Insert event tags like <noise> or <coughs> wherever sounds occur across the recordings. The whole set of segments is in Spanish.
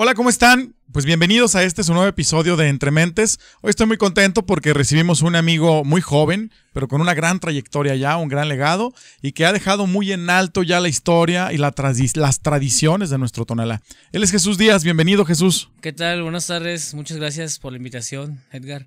Hola, ¿cómo están? Pues bienvenidos a este su nuevo episodio de Entre Mentes. Hoy estoy muy contento porque recibimos un amigo muy joven, pero con una gran trayectoria ya, un gran legado, y que ha dejado muy en alto ya la historia y las tradiciones de nuestro Tonalá. Él es Jesús Díaz, bienvenido Jesús. ¿Qué tal? Buenas tardes, muchas gracias por la invitación, Edgar.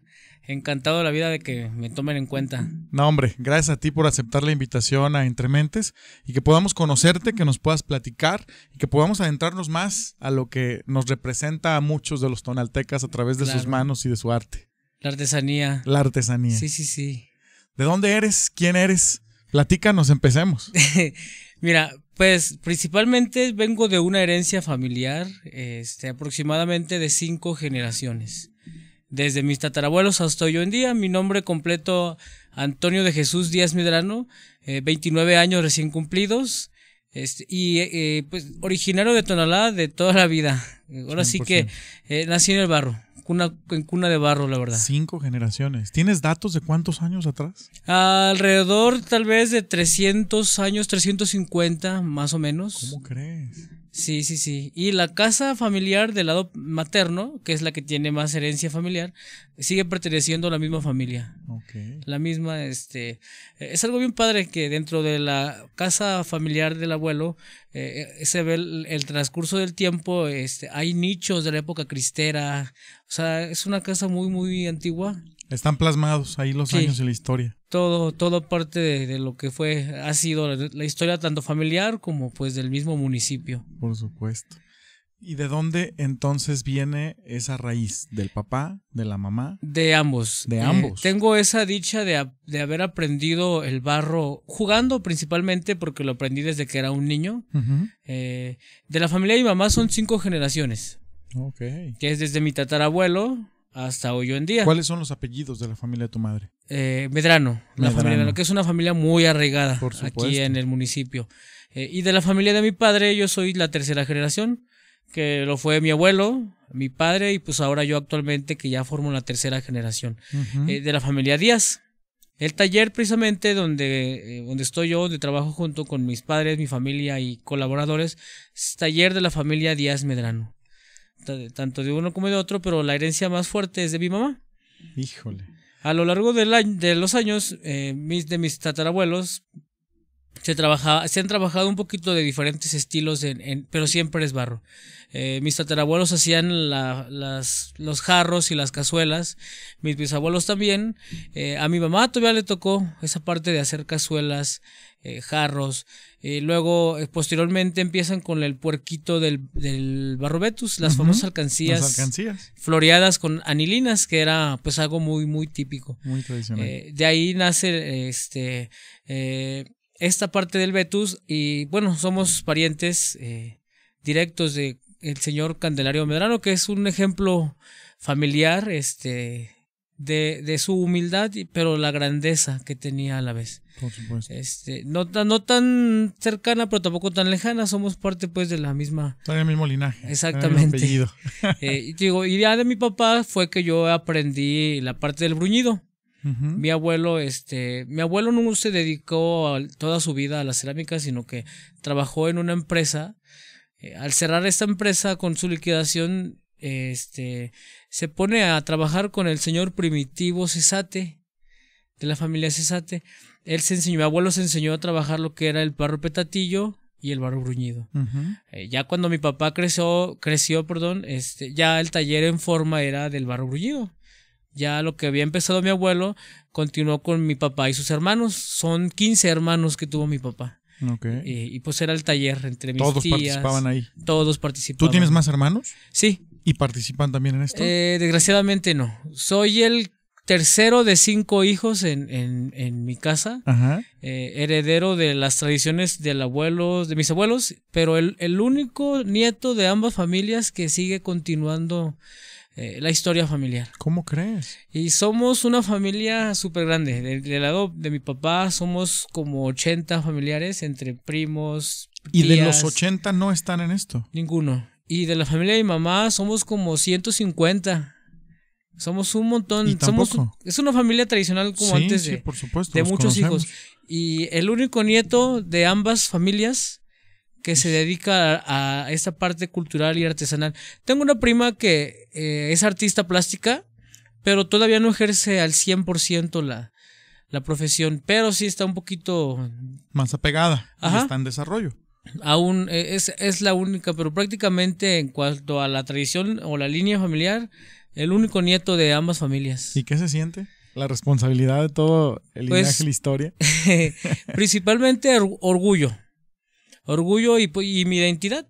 Encantado la vida de que me tomen en cuenta. No, hombre, gracias a ti por aceptar la invitación a Entre Mentes y que podamos conocerte, que nos puedas platicar y que podamos adentrarnos más a lo que nos representa a muchos de los tonaltecas a través de sus manos y de su arte. La artesanía. La artesanía. Sí, sí, sí. ¿De dónde eres? ¿Quién eres? Platícanos, empecemos. <laughs> Mira, pues principalmente vengo de una herencia familiar, este, aproximadamente de cinco generaciones desde mis tatarabuelos hasta hoy en día. Mi nombre completo, Antonio de Jesús Díaz Medrano, 29 eh, años recién cumplidos. Este, y eh, eh, pues originario de Tonalá de toda la vida. Ahora sí que nací en el barro. Cuna, en cuna de barro, la verdad. Cinco generaciones. ¿Tienes datos de cuántos años atrás? Alrededor tal vez de 300 años, 350 más o menos. ¿Cómo crees? Sí, sí, sí. Y la casa familiar del lado materno, que es la que tiene más herencia familiar, sigue perteneciendo a la misma familia. La misma, este, eh, es algo bien padre que dentro de la casa familiar del abuelo eh, se ve el, transcurso del tiempo, este, hay nichos de la época cristera, o sea, es una casa muy, muy antigua. Están plasmados ahí los años y la historia. Todo, todo parte de, lo que fue, ha sido la, la historia tanto familiar como pues del mismo municipio. Por supuesto. ¿Y de dónde entonces viene esa raíz? ¿Del papá? ¿De la mamá? De ambos. De eh, ambos. tengo esa dicha de, de, haber aprendido el barro jugando principalmente porque lo aprendí desde que era un niño. Eh, de la familia de mi mamá son cinco generaciones. Ok. Que es desde mi tatarabuelo hasta hoy en día. ¿Cuáles son los apellidos de la familia de tu madre? Eh, Medrano, Medrano, la familia Medrano, que es una familia muy arraigada aquí en el municipio. Eh, y de la familia de mi padre yo soy la tercera generación que lo fue mi abuelo, mi padre y pues ahora yo actualmente que ya formo la tercera generación eh, de la familia Díaz. El taller precisamente donde, eh, donde estoy yo, donde trabajo junto con mis padres, mi familia y colaboradores, es taller de la familia Díaz Medrano. tanto de uno como de otro, pero la herencia más fuerte es de mi mamá. Híjole. A lo largo de los años, eh, mis, de mis tatarabuelos, se trabajaba, se han trabajado un poquito de diferentes estilos, en, pero siempre es barro. Eh, mis tatarabuelos hacían las, los jarros y las cazuelas, mis bisabuelos también. Eh, a mi mamá todavía le tocó esa parte de hacer cazuelas, eh, jarros. luego, posteriormente, empiezan con el puerquito del, del barrobetus, las famosas alcancías, las alcancías, floreadas con anilinas, que era pues algo muy, muy típico. Muy tradicional. de ahí nace este esta parte del Betus y bueno, somos parientes eh, directos de el señor Candelario Medrano, que es un ejemplo familiar este, de, su humildad, pero la grandeza que tenía a la vez. Por supuesto. Este, no, no tan cercana, pero tampoco tan lejana, somos parte pues de la misma... mismo linaje. Exactamente. <laughs> Eh, y digo, idea de mi papá fue que yo aprendí la parte del bruñido. Mi abuelo, este, mi abuelo no se dedicó toda su vida a la cerámica, sino que trabajó en una empresa. Eh, al cerrar esta empresa con su liquidación, este, se pone a trabajar con el señor primitivo Cesate, de la familia Cesate. Él se enseñó, mi abuelo se enseñó a trabajar lo que era el barro petatillo y el barro bruñido. Eh, ya cuando mi papá creció, creció, perdón, este, ya el taller en forma era del barro bruñido. Ya lo que había empezado mi abuelo continuó con mi papá y sus hermanos. Son 15 hermanos que tuvo mi papá. Eh, y pues era el taller entre mis Todos participaban ahí. Todos participaban. ¿Tú tienes más hermanos? Sí. ¿Y participan también en esto? Eh, desgraciadamente no. Soy el tercero de cinco hijos en, en, en mi casa, Ajá. Eh, heredero de las tradiciones del abuelo, de mis abuelos, pero el, el único nieto de ambas familias que sigue continuando eh, la historia familiar. ¿Cómo crees? Y somos una familia súper grande. Del, lado de mi papá somos como 80 familiares entre primos. y de los 80 no están en esto. Ninguno. Y de la familia de mi mamá somos como 150. Somos un montón. es una familia tradicional como antes de, muchos hijos. Y el único nieto de ambas familias que se dedica a, esta parte cultural y artesanal. Tengo una prima que eh, es artista plástica, pero todavía no ejerce al 100% la, la profesión, pero sí está un poquito... Más apegada, está en desarrollo. Aún e, es, la única, pero prácticamente en cuanto a la tradición o la línea familiar, el único nieto de ambas familias. ¿Y qué se siente? La responsabilidad de todo el linaje pues, linaje, la historia. <laughs> principalmente orgullo orgullo pues, y, mi identidad.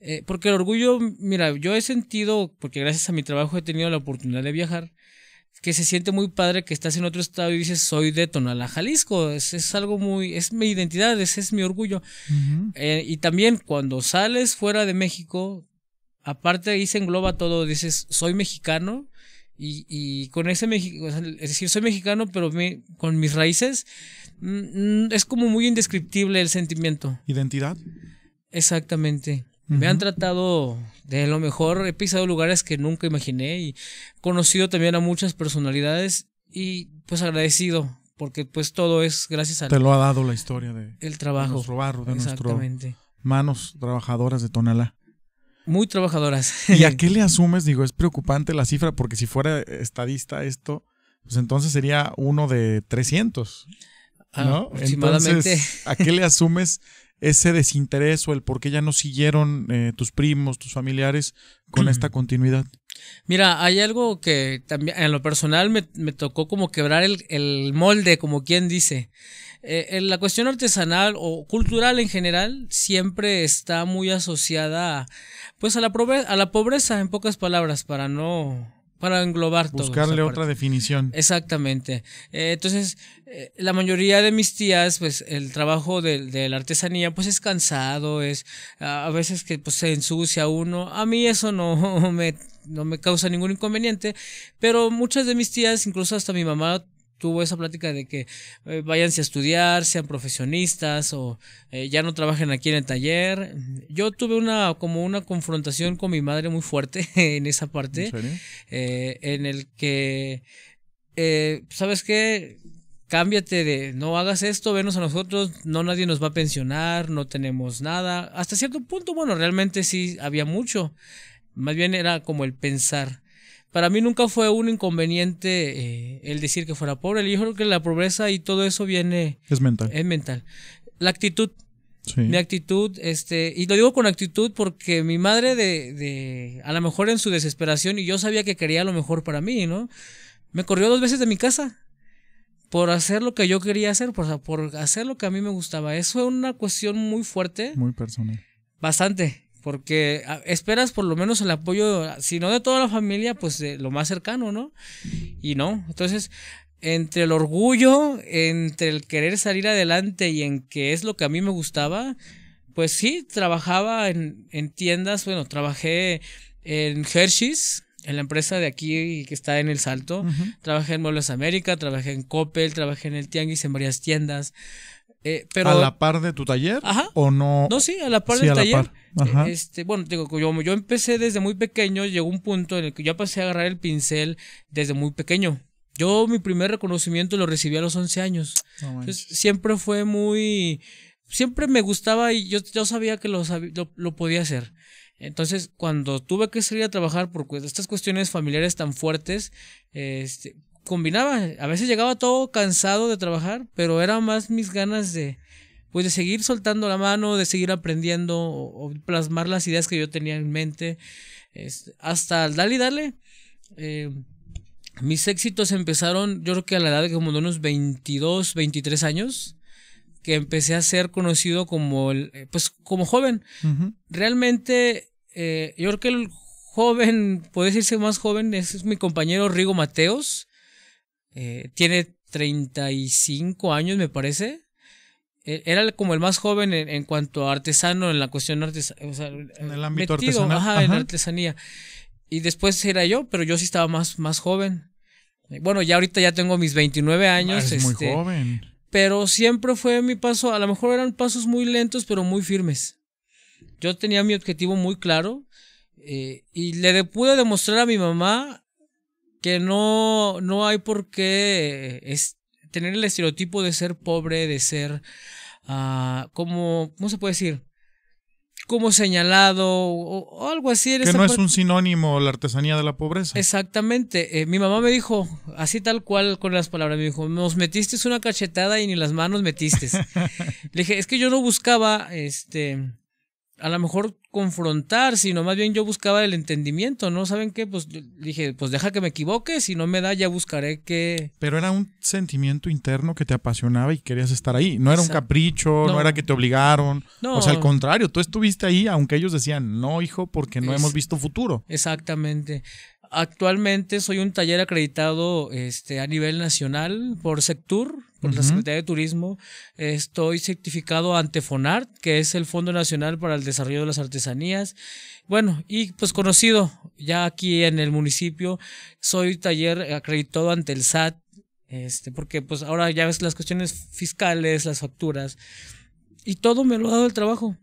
Eh, porque el orgullo, mira, yo he sentido, porque gracias a mi trabajo he tenido la oportunidad de viajar, que se siente muy padre que estás en otro estado y dices, soy de Tonalá, Jalisco. Es, algo muy, es mi identidad, ese es mi orgullo. Eh, y también cuando sales fuera de México, aparte ahí se engloba todo, dices, soy mexicano, y, y con ese México, es decir, soy mexicano, pero me, con mis raíces, mm, mm, es como muy indescriptible el sentimiento. ¿Identidad? Exactamente. Me han tratado de lo mejor, he pisado lugares que nunca imaginé y conocido también a muchas personalidades y pues agradecido porque pues todo es gracias a te lo ha dado la historia de el trabajo de nuestro manos trabajadoras de Tonalá muy trabajadoras. ¿Y a <laughs> qué le asumes? Digo, es preocupante la cifra porque si fuera eh, estadista esto, pues entonces sería uno de 300. Ah, ¿no? Entonces, ¿a qué le asumes ese desinterés o el por qué ya no siguieron eh, tus primos, tus familiares con esta <clears throat> continuidad? Mira, hay algo que también en lo personal me, tocó como quebrar el, molde, como quien dice. Eh, la cuestión artesanal o cultural en general siempre está muy asociada a, pues a la, pobreza, a la pobreza, en pocas palabras, para no para englobar todo. Buscarle otra definición. Exactamente. Eh, entonces, eh, la mayoría de mis tías, pues el trabajo de, la artesanía, pues es cansado, es a veces que pues, se ensucia uno. A mí eso no <laughs> no me causa ningún inconveniente, pero muchas de mis tías, incluso hasta mi mamá, tuvo esa plática de que eh, váyanse a estudiar, sean profesionistas o eh, ya no trabajen aquí en el taller. Yo tuve una como una confrontación con mi madre muy fuerte <laughs> en esa parte, ¿En, eh, en el que, ¿sabes qué? cámbiate de no hagas esto, venos a nosotros, no nadie nos va a pensionar, no tenemos nada. Hasta cierto punto, bueno, realmente sí había mucho. Más bien era como el pensar para mí nunca fue un inconveniente eh, el decir que fuera pobre. Yo creo que la pobreza y todo eso viene... Es mental. Es mental. La actitud. Mi actitud, este, y lo digo con actitud porque mi madre de, de, a lo mejor en su desesperación, y yo sabía que quería lo mejor para mí, ¿no? Me corrió dos veces de mi casa por hacer lo que yo quería hacer, por, por hacer lo que a mí me gustaba. Eso es una cuestión muy fuerte. Muy personal. Bastante porque ah, esperas por lo menos el apoyo, ah, si no de toda la familia, pues de lo más cercano, ¿no? Y no, entonces, entre el orgullo, entre el querer salir adelante y en que es lo que a mí me gustaba, pues sí, trabajaba en, tiendas, bueno, trabajé en Hershey's, en la empresa de aquí que está en El Salto. Trabajé en Muebles América, trabajé en Coppel, trabajé en el Tianguis, en varias tiendas. Eh, ¿A la par de tu taller? ¿O no? No, sí, a la par del taller. Eh, este, bueno, digo, yo, yo empecé desde muy pequeño, llegó un punto en el que ya pasé a agarrar el pincel desde muy pequeño. Yo mi primer reconocimiento lo recibí a los 11 años. Entonces, siempre fue muy... Siempre me gustaba y yo, yo sabía que lo, lo, lo podía hacer. Entonces, cuando tuve que salir a trabajar por estas cuestiones familiares tan fuertes, este, combinaba. A veces llegaba todo cansado de trabajar, pero era más mis ganas de, pues, seguir soltando la mano, de seguir aprendiendo o, plasmar las ideas que yo tenía en mente. hasta el dale y dale. Eh, mis éxitos empezaron, yo creo que a la edad de como de unos 22, 23 años, que empecé a ser conocido como, el, eh, pues, como joven. Realmente, eh, yo creo que el joven, puede decirse más joven, es mi compañero Rigo Mateos, eh, tiene 35 años, me parece. E-, era como el más joven en, cuanto a artesano, en la cuestión en el ámbito artesanal. artesanía. Y después era yo, pero yo sí estaba más, más joven. Bueno, ya ahorita ya tengo mis 29 ah, años. muy este, joven. Pero siempre fue mi paso, a lo mejor eran pasos muy lentos, pero muy firmes. Yo tenía mi objetivo muy claro eh, y le pude demostrar a mi mamá que no, no hay por qué es, tener el estereotipo de ser pobre, de ser, ah, como, ¿cómo se puede decir? Como señalado o, algo así. que no es un sinónimo la artesanía de la pobreza. Exactamente. Eh, mi mamá me dijo, así tal cual con las palabras, me dijo, nos metiste una cachetada y ni las manos metiste. <laughs> Le dije, es que yo no buscaba, este, a lo mejor confrontar, sino más bien yo buscaba el entendimiento, ¿no? ¿Saben qué? Pues dije, pues deja que me equivoque, si no me da ya buscaré que... Pero era un sentimiento interno que te apasionaba y querías estar ahí, no era un capricho, no. era que te obligaron, no. o sea, al contrario, tú estuviste ahí aunque ellos decían, no, hijo, porque no hemos visto futuro. Exactamente actualmente soy un taller acreditado este, a nivel nacional por Sectur, por la Secretaría de Turismo. Estoy certificado ante FONART, que es el Fondo Nacional para el Desarrollo de las Artesanías. Bueno, y pues conocido ya aquí en el municipio, soy taller acreditado ante el SAT, este, porque pues ahora ya ves las cuestiones fiscales, las facturas, y todo me lo ha dado el trabajo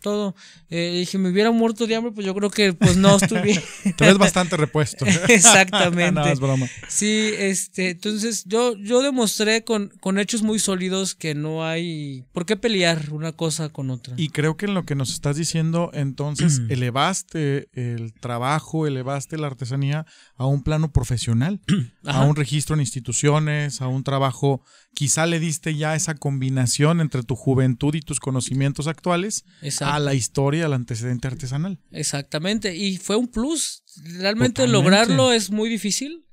todo. Eh, dije, me hubiera muerto de hambre, pues yo creo que pues no estuviera. <laughs> ves bastante repuesto. <laughs> Exactamente. <laughs> no, es broma. Sí, este, entonces yo, yo demostré con, con hechos muy sólidos que no hay por qué pelear una cosa con otra. Y creo que en lo que nos estás diciendo, entonces <clears throat> elevaste el trabajo, elevaste la artesanía a un plano profesional, <clears throat> a un registro en instituciones, a un trabajo quizá le diste ya esa combinación entre tu juventud y tus conocimientos actuales a la historia, al antecedente artesanal. Exactamente, y fue un plus. Realmente lograrlo es muy difícil,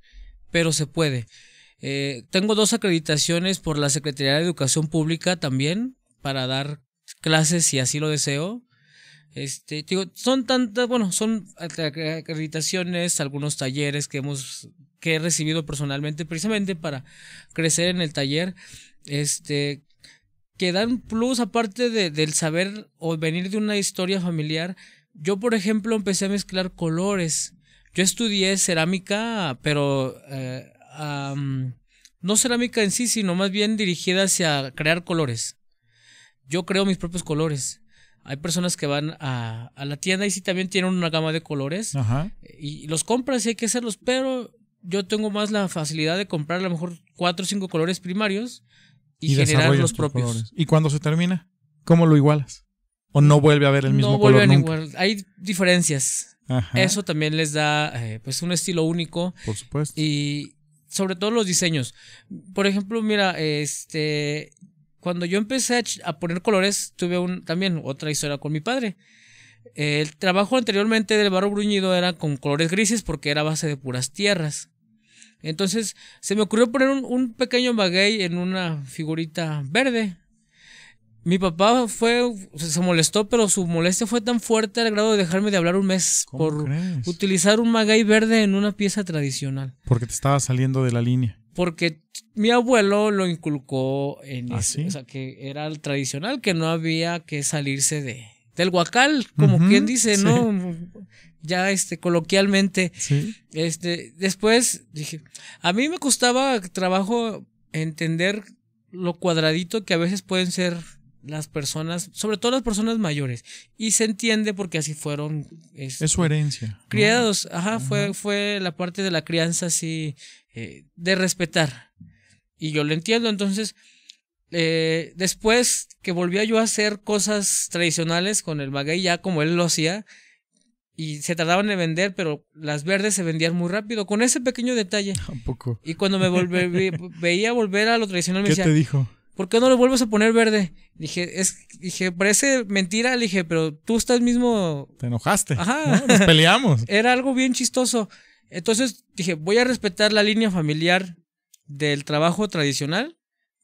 pero se puede. Eh, tengo dos acreditaciones por la Secretaría de Educación Pública también para dar clases si así lo deseo. Este, digo, son tantas, bueno, son acreditaciones, algunos talleres que hemos que he recibido personalmente precisamente para crecer en el taller, este, que dan plus aparte de, del saber o venir de una historia familiar. Yo, por ejemplo, empecé a mezclar colores. Yo estudié cerámica, pero eh, no cerámica en sí, sino más bien dirigida hacia crear colores. Yo creo mis propios colores. Hay personas que van a, a la tienda y sí también tienen una gama de colores Y, los compras y hay que hacerlos, pero yo tengo más la facilidad de comprar a lo mejor cuatro o cinco colores primarios y, generar los propios. ¿Y cuando se termina? ¿Cómo lo igualas? ¿O no vuelve a haber el mismo no color? No igual. Hay diferencias. Eso también les da eh, pues un estilo único. Por supuesto. Y sobre todo los diseños. Por ejemplo, mira, este cuando yo empecé a, poner colores, tuve un, también otra historia con mi padre. El trabajo anteriormente del barro bruñido era con colores grises porque era base de puras tierras. Entonces se me ocurrió poner un, pequeño maguey en una figurita verde. Mi papá fue, se molestó, pero su molestia fue tan fuerte al grado de dejarme de hablar un mes por utilizar un maguey verde en una pieza tradicional. Porque te estaba saliendo de la línea. Porque mi abuelo lo inculcó en ¿Ah, eso. o sea, que era el tradicional, que no había que salirse de, del guacal, como quien dice, ¿no? <laughs> ya este, coloquialmente. Este, después dije, a mí me costaba trabajo entender lo cuadradito que a veces pueden ser las personas, sobre todo las personas mayores. Y se entiende porque así fueron. Este, es, su herencia. Criados, ajá, Fue, fue la parte de la crianza así eh, de respetar. Y yo lo entiendo, entonces, eh, después que volvía yo a hacer cosas tradicionales con el maguey, ya como él lo hacía, y se tardaban en vender, pero las verdes se vendían muy rápido, con ese pequeño detalle. Tampoco. <laughs> Y cuando me <laughs> veía volver a lo tradicional, me ¿Qué te dijo? ¿Por qué no lo vuelves a poner verde? Dije, es, dije, parece mentira, le dije, pero tú estás mismo. Te enojaste. Ajá. <laughs> Nos peleamos. Era algo bien chistoso. Entonces dije, voy a respetar la línea familiar del trabajo tradicional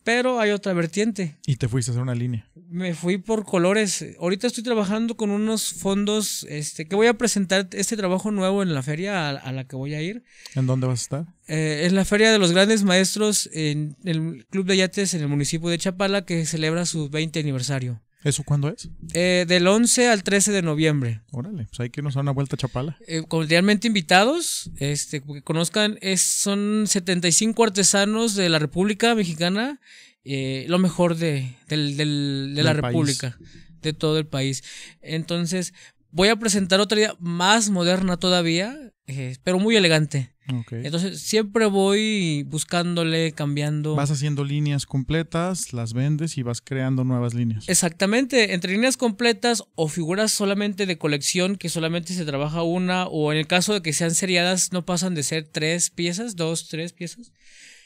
pero hay otra vertiente. ¿Y te fuiste a hacer una línea? Me fui por colores. Ahorita estoy trabajando con unos fondos este, que voy a presentar este trabajo nuevo en la feria a, la que voy a ir. ¿En dónde vas a estar? Eh, en la Feria de los Grandes Maestros en el Club de Yates en el municipio de Chapala que celebra su 20 aniversario. ¿Eso cuándo es? Eh, del 11 al 13 de noviembre. Órale, pues hay que nos dar una vuelta Chapala. Eh, cordialmente invitados, este, que conozcan, es, son 75 artesanos de la República Mexicana, eh, lo mejor de, del, del, de la República, de todo el país. Entonces, voy a presentar otra idea más moderna todavía, eh, pero muy elegante. Entonces siempre voy buscándole, cambiando. Vas haciendo líneas completas, las vendes y vas creando nuevas líneas. Exactamente, entre líneas completas o figuras solamente de colección que solamente se trabaja una o en el caso de que sean seriadas no pasan de ser tres piezas, dos, tres piezas.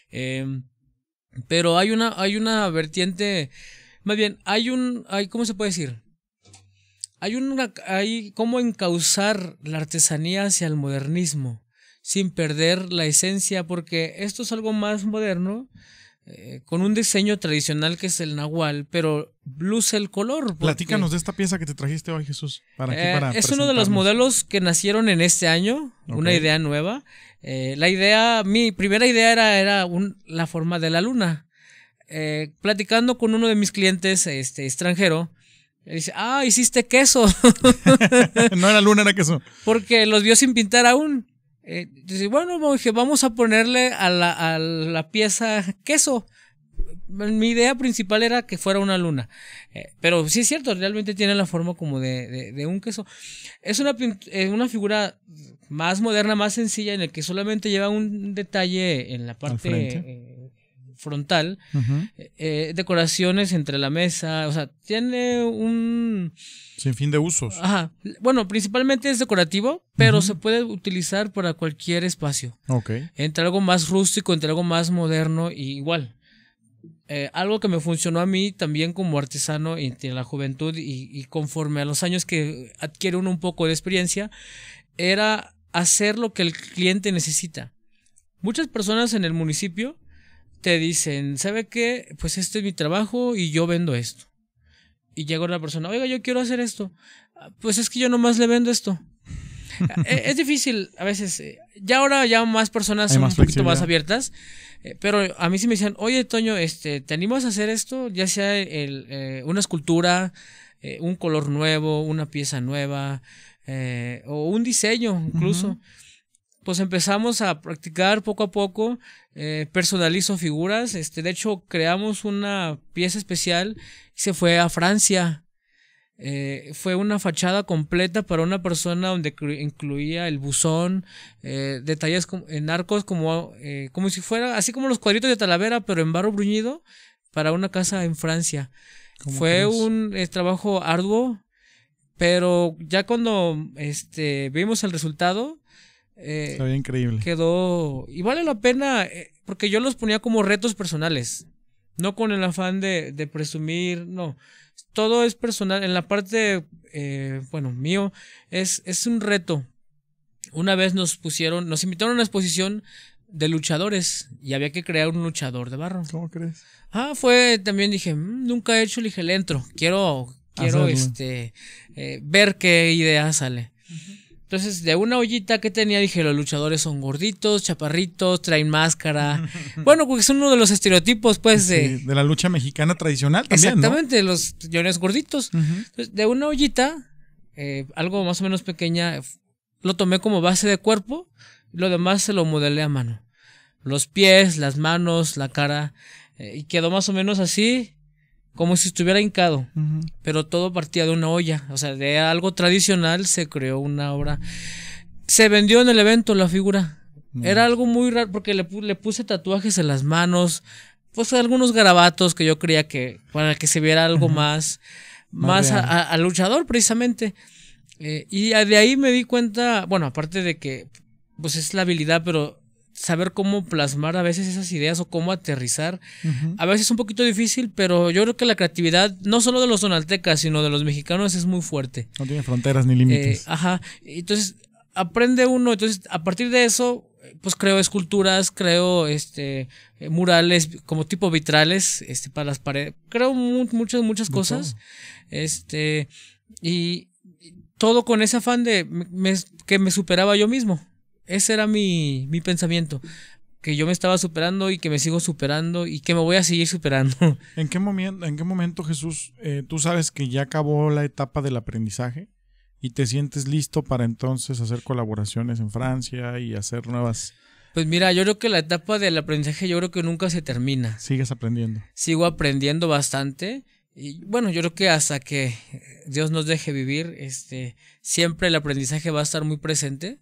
Em, pero hay una, hay una vertiente, más bien, hay un, hay, ¿cómo se puede decir? Hay una, hay cómo encauzar la artesanía hacia el modernismo sin perder la esencia, porque esto es algo más moderno, eh, con un diseño tradicional que es el nahual, pero luce el color. Platícanos de esta pieza que te trajiste hoy, Jesús. Para eh, es uno de los modelos que nacieron en este año, una idea nueva. Eh, la idea, mi primera idea era, era la forma de la luna. platicando con uno de mis clientes este, extranjero, dice, ah, hiciste queso. <laughs> no era luna, era queso. Porque los vio sin pintar aún. Eh, bueno, vamos a ponerle a la, a la, pieza queso. Mi idea principal era que fuera una luna. Eh, pero sí es cierto, realmente tiene la forma como de, de, un queso. Es una, eh, una figura más moderna, más sencilla, en la que solamente lleva un detalle en la parte frontal, eh, eh, decoraciones entre la mesa, o sea, tiene un... Sin fin de usos. Ajá. Bueno, principalmente es decorativo, pero se puede utilizar para cualquier espacio. Ok. Entre algo más rústico, entre algo más moderno, igual. Eh, algo que me funcionó a mí también como artesano en, la juventud y, y conforme a los años que adquiere uno un poco de experiencia, era hacer lo que el cliente necesita. Muchas personas en el municipio te dicen, ¿sabe qué? Pues este es mi trabajo y yo vendo esto. Y llega una persona, oiga, yo quiero hacer esto. Ah, pues es que yo nomás le vendo esto. <laughs> E, es, difícil a veces. Eh, ya ahora ya más personas son más un poquito más abiertas. Eh, pero a mí sí me decían, oye, Toño, este, ¿te animas a hacer esto? Ya sea el, eh, una escultura, un color nuevo, una pieza nueva, o un diseño incluso pues empezamos a practicar poco a poco, eh, personalizo figuras, este, de hecho creamos una pieza especial se fue a Francia. Eh, fue una fachada completa para una persona donde incluía el buzón, eh, detalles en arcos como, como si fuera, así como los cuadritos de Talavera, pero en barro bruñido, para una casa en Francia. Fue un trabajo arduo, pero ya cuando este, vimos el resultado, eh, increíble. Quedó. Y vale la pena, eh, porque yo los ponía como retos personales. No con el afán de, presumir, no. Todo es personal. En la parte, eh, bueno, mío, es, es un reto. Una vez nos pusieron, nos invitaron a una exposición de luchadores y había que crear un luchador de barro. ¿Cómo crees? Ah, fue también dije, mm, nunca he hecho, el dije, entro, quiero, quiero este, eh, ver qué idea sale. Entonces, de una ollita que tenía, dije, los luchadores son gorditos, chaparritos, traen máscara. <laughs> bueno, porque es uno de los estereotipos, pues, de... la lucha mexicana tradicional también, Exactamente, los señores gorditos. Entonces, de una ollita, eh, algo más o menos pequeña, lo tomé como base de cuerpo, lo demás se lo modelé a mano. Los pies, las manos, la cara, eh, y quedó más o menos así como si estuviera hincado, pero todo partía de una olla, o sea, de algo tradicional se creó una obra. Se vendió en el evento la figura. Mm. Era algo muy raro porque le, puse tatuajes en las manos, pues algunos garabatos que yo creía que para que se viera algo más, más, al luchador precisamente. Eh, y de ahí me di cuenta, bueno, aparte de que pues es la habilidad, pero saber cómo plasmar a veces esas ideas o cómo aterrizar. A veces es un poquito difícil, pero yo creo que la creatividad, no solo de los donaltecas, sino de los mexicanos, es muy fuerte. No tiene fronteras ni eh, límites. ajá. Entonces, aprende uno. Entonces, a partir de eso, pues creo esculturas, creo este eh, murales como tipo vitrales, este, para las paredes. Creo muchas, muchas cosas. Este. Y todo con ese afán de que me superaba yo mismo. Ese era mi, mi pensamiento que yo me estaba superando y que me sigo superando y que me voy a seguir superando. <laughs> ¿En qué momento, en qué momento Jesús, eh, tú sabes que ya acabó la etapa del aprendizaje y te sientes listo para entonces hacer colaboraciones en Francia y hacer nuevas? Pues mira, yo creo que la etapa del aprendizaje yo creo que nunca se termina. Sigues aprendiendo. Sigo aprendiendo bastante. Y bueno, yo creo que hasta que Dios nos deje vivir, este, siempre el aprendizaje va a estar muy presente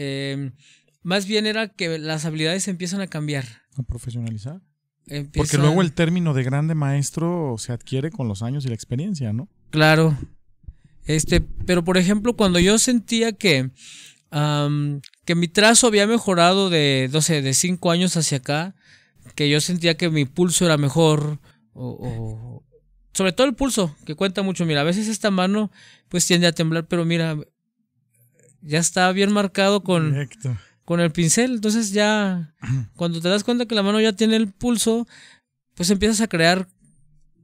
Em, más bien era que las habilidades empiezan a cambiar. ¿A profesionalizar? Porque luego el término de grande maestro se adquiere con los años y la experiencia, ¿no? Claro. Este, pero por ejemplo, cuando yo sentía que, que mi trazo había mejorado de, no de 5 años hacia acá, que yo sentía que mi pulso era mejor, o, sobre todo el pulso, que cuenta mucho. Mira, a veces esta mano pues tiende a temblar, pero mira, ya está bien marcado con, con el pincel. Entonces ya, cuando te das cuenta que la mano ya tiene el pulso, pues empiezas a crear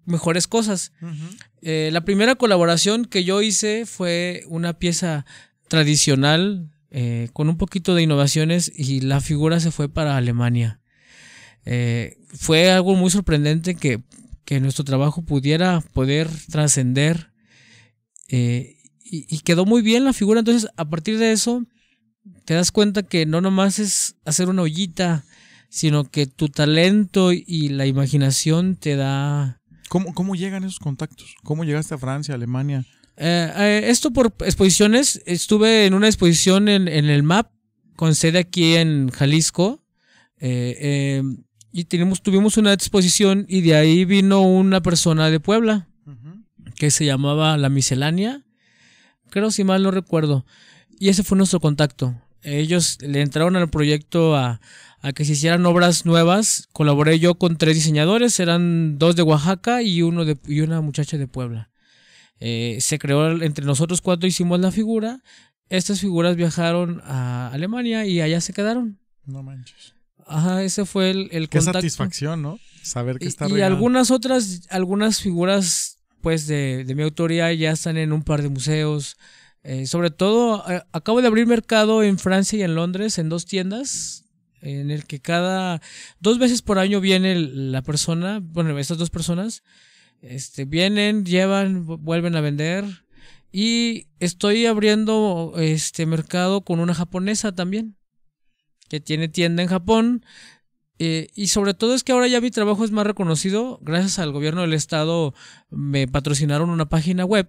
mejores cosas. Eh, la primera colaboración que yo hice fue una pieza tradicional eh, con un poquito de innovaciones y la figura se fue para Alemania. Eh, fue algo muy sorprendente que, nuestro trabajo pudiera poder trascender y, quedó muy bien la figura. Entonces, a partir de eso, te das cuenta que no nomás es hacer una ollita, sino que tu talento y la imaginación te da... ¿Cómo, cómo llegan esos contactos? ¿Cómo llegaste a Francia, Alemania? Eh, eh, esto por exposiciones. Estuve en una exposición en, el MAP, con sede aquí en Jalisco. Eh, y tuvimos una exposición y de ahí vino una persona de Puebla, que se llamaba La Miscelánea. Creo si mal no recuerdo. Y ese fue nuestro contacto. Ellos le entraron al proyecto a, que se hicieran obras nuevas. Colaboré yo con tres diseñadores, eran dos de Oaxaca y, uno de, una muchacha de Puebla. Eh, se creó entre nosotros cuatro, hicimos la figura. Estas figuras viajaron a Alemania y allá se quedaron. No manches. Ajá, ese fue el, contacto. Qué satisfacción, ¿no? Saber que está y algunas otras, algunas figuras pues de, mi autoría ya están en un par de museos. Eh, sobre todo, eh, acabo de abrir mercado en Francia y en Londres, en dos tiendas, en el que cada dos veces por año viene la persona, bueno, estas dos personas, este, vienen, llevan, vuelven a vender. Y estoy abriendo este mercado con una japonesa también, que tiene tienda en Japón. Eh, y sobre todo es que ahora ya mi trabajo es más reconocido. Gracias al gobierno del estado me patrocinaron una página web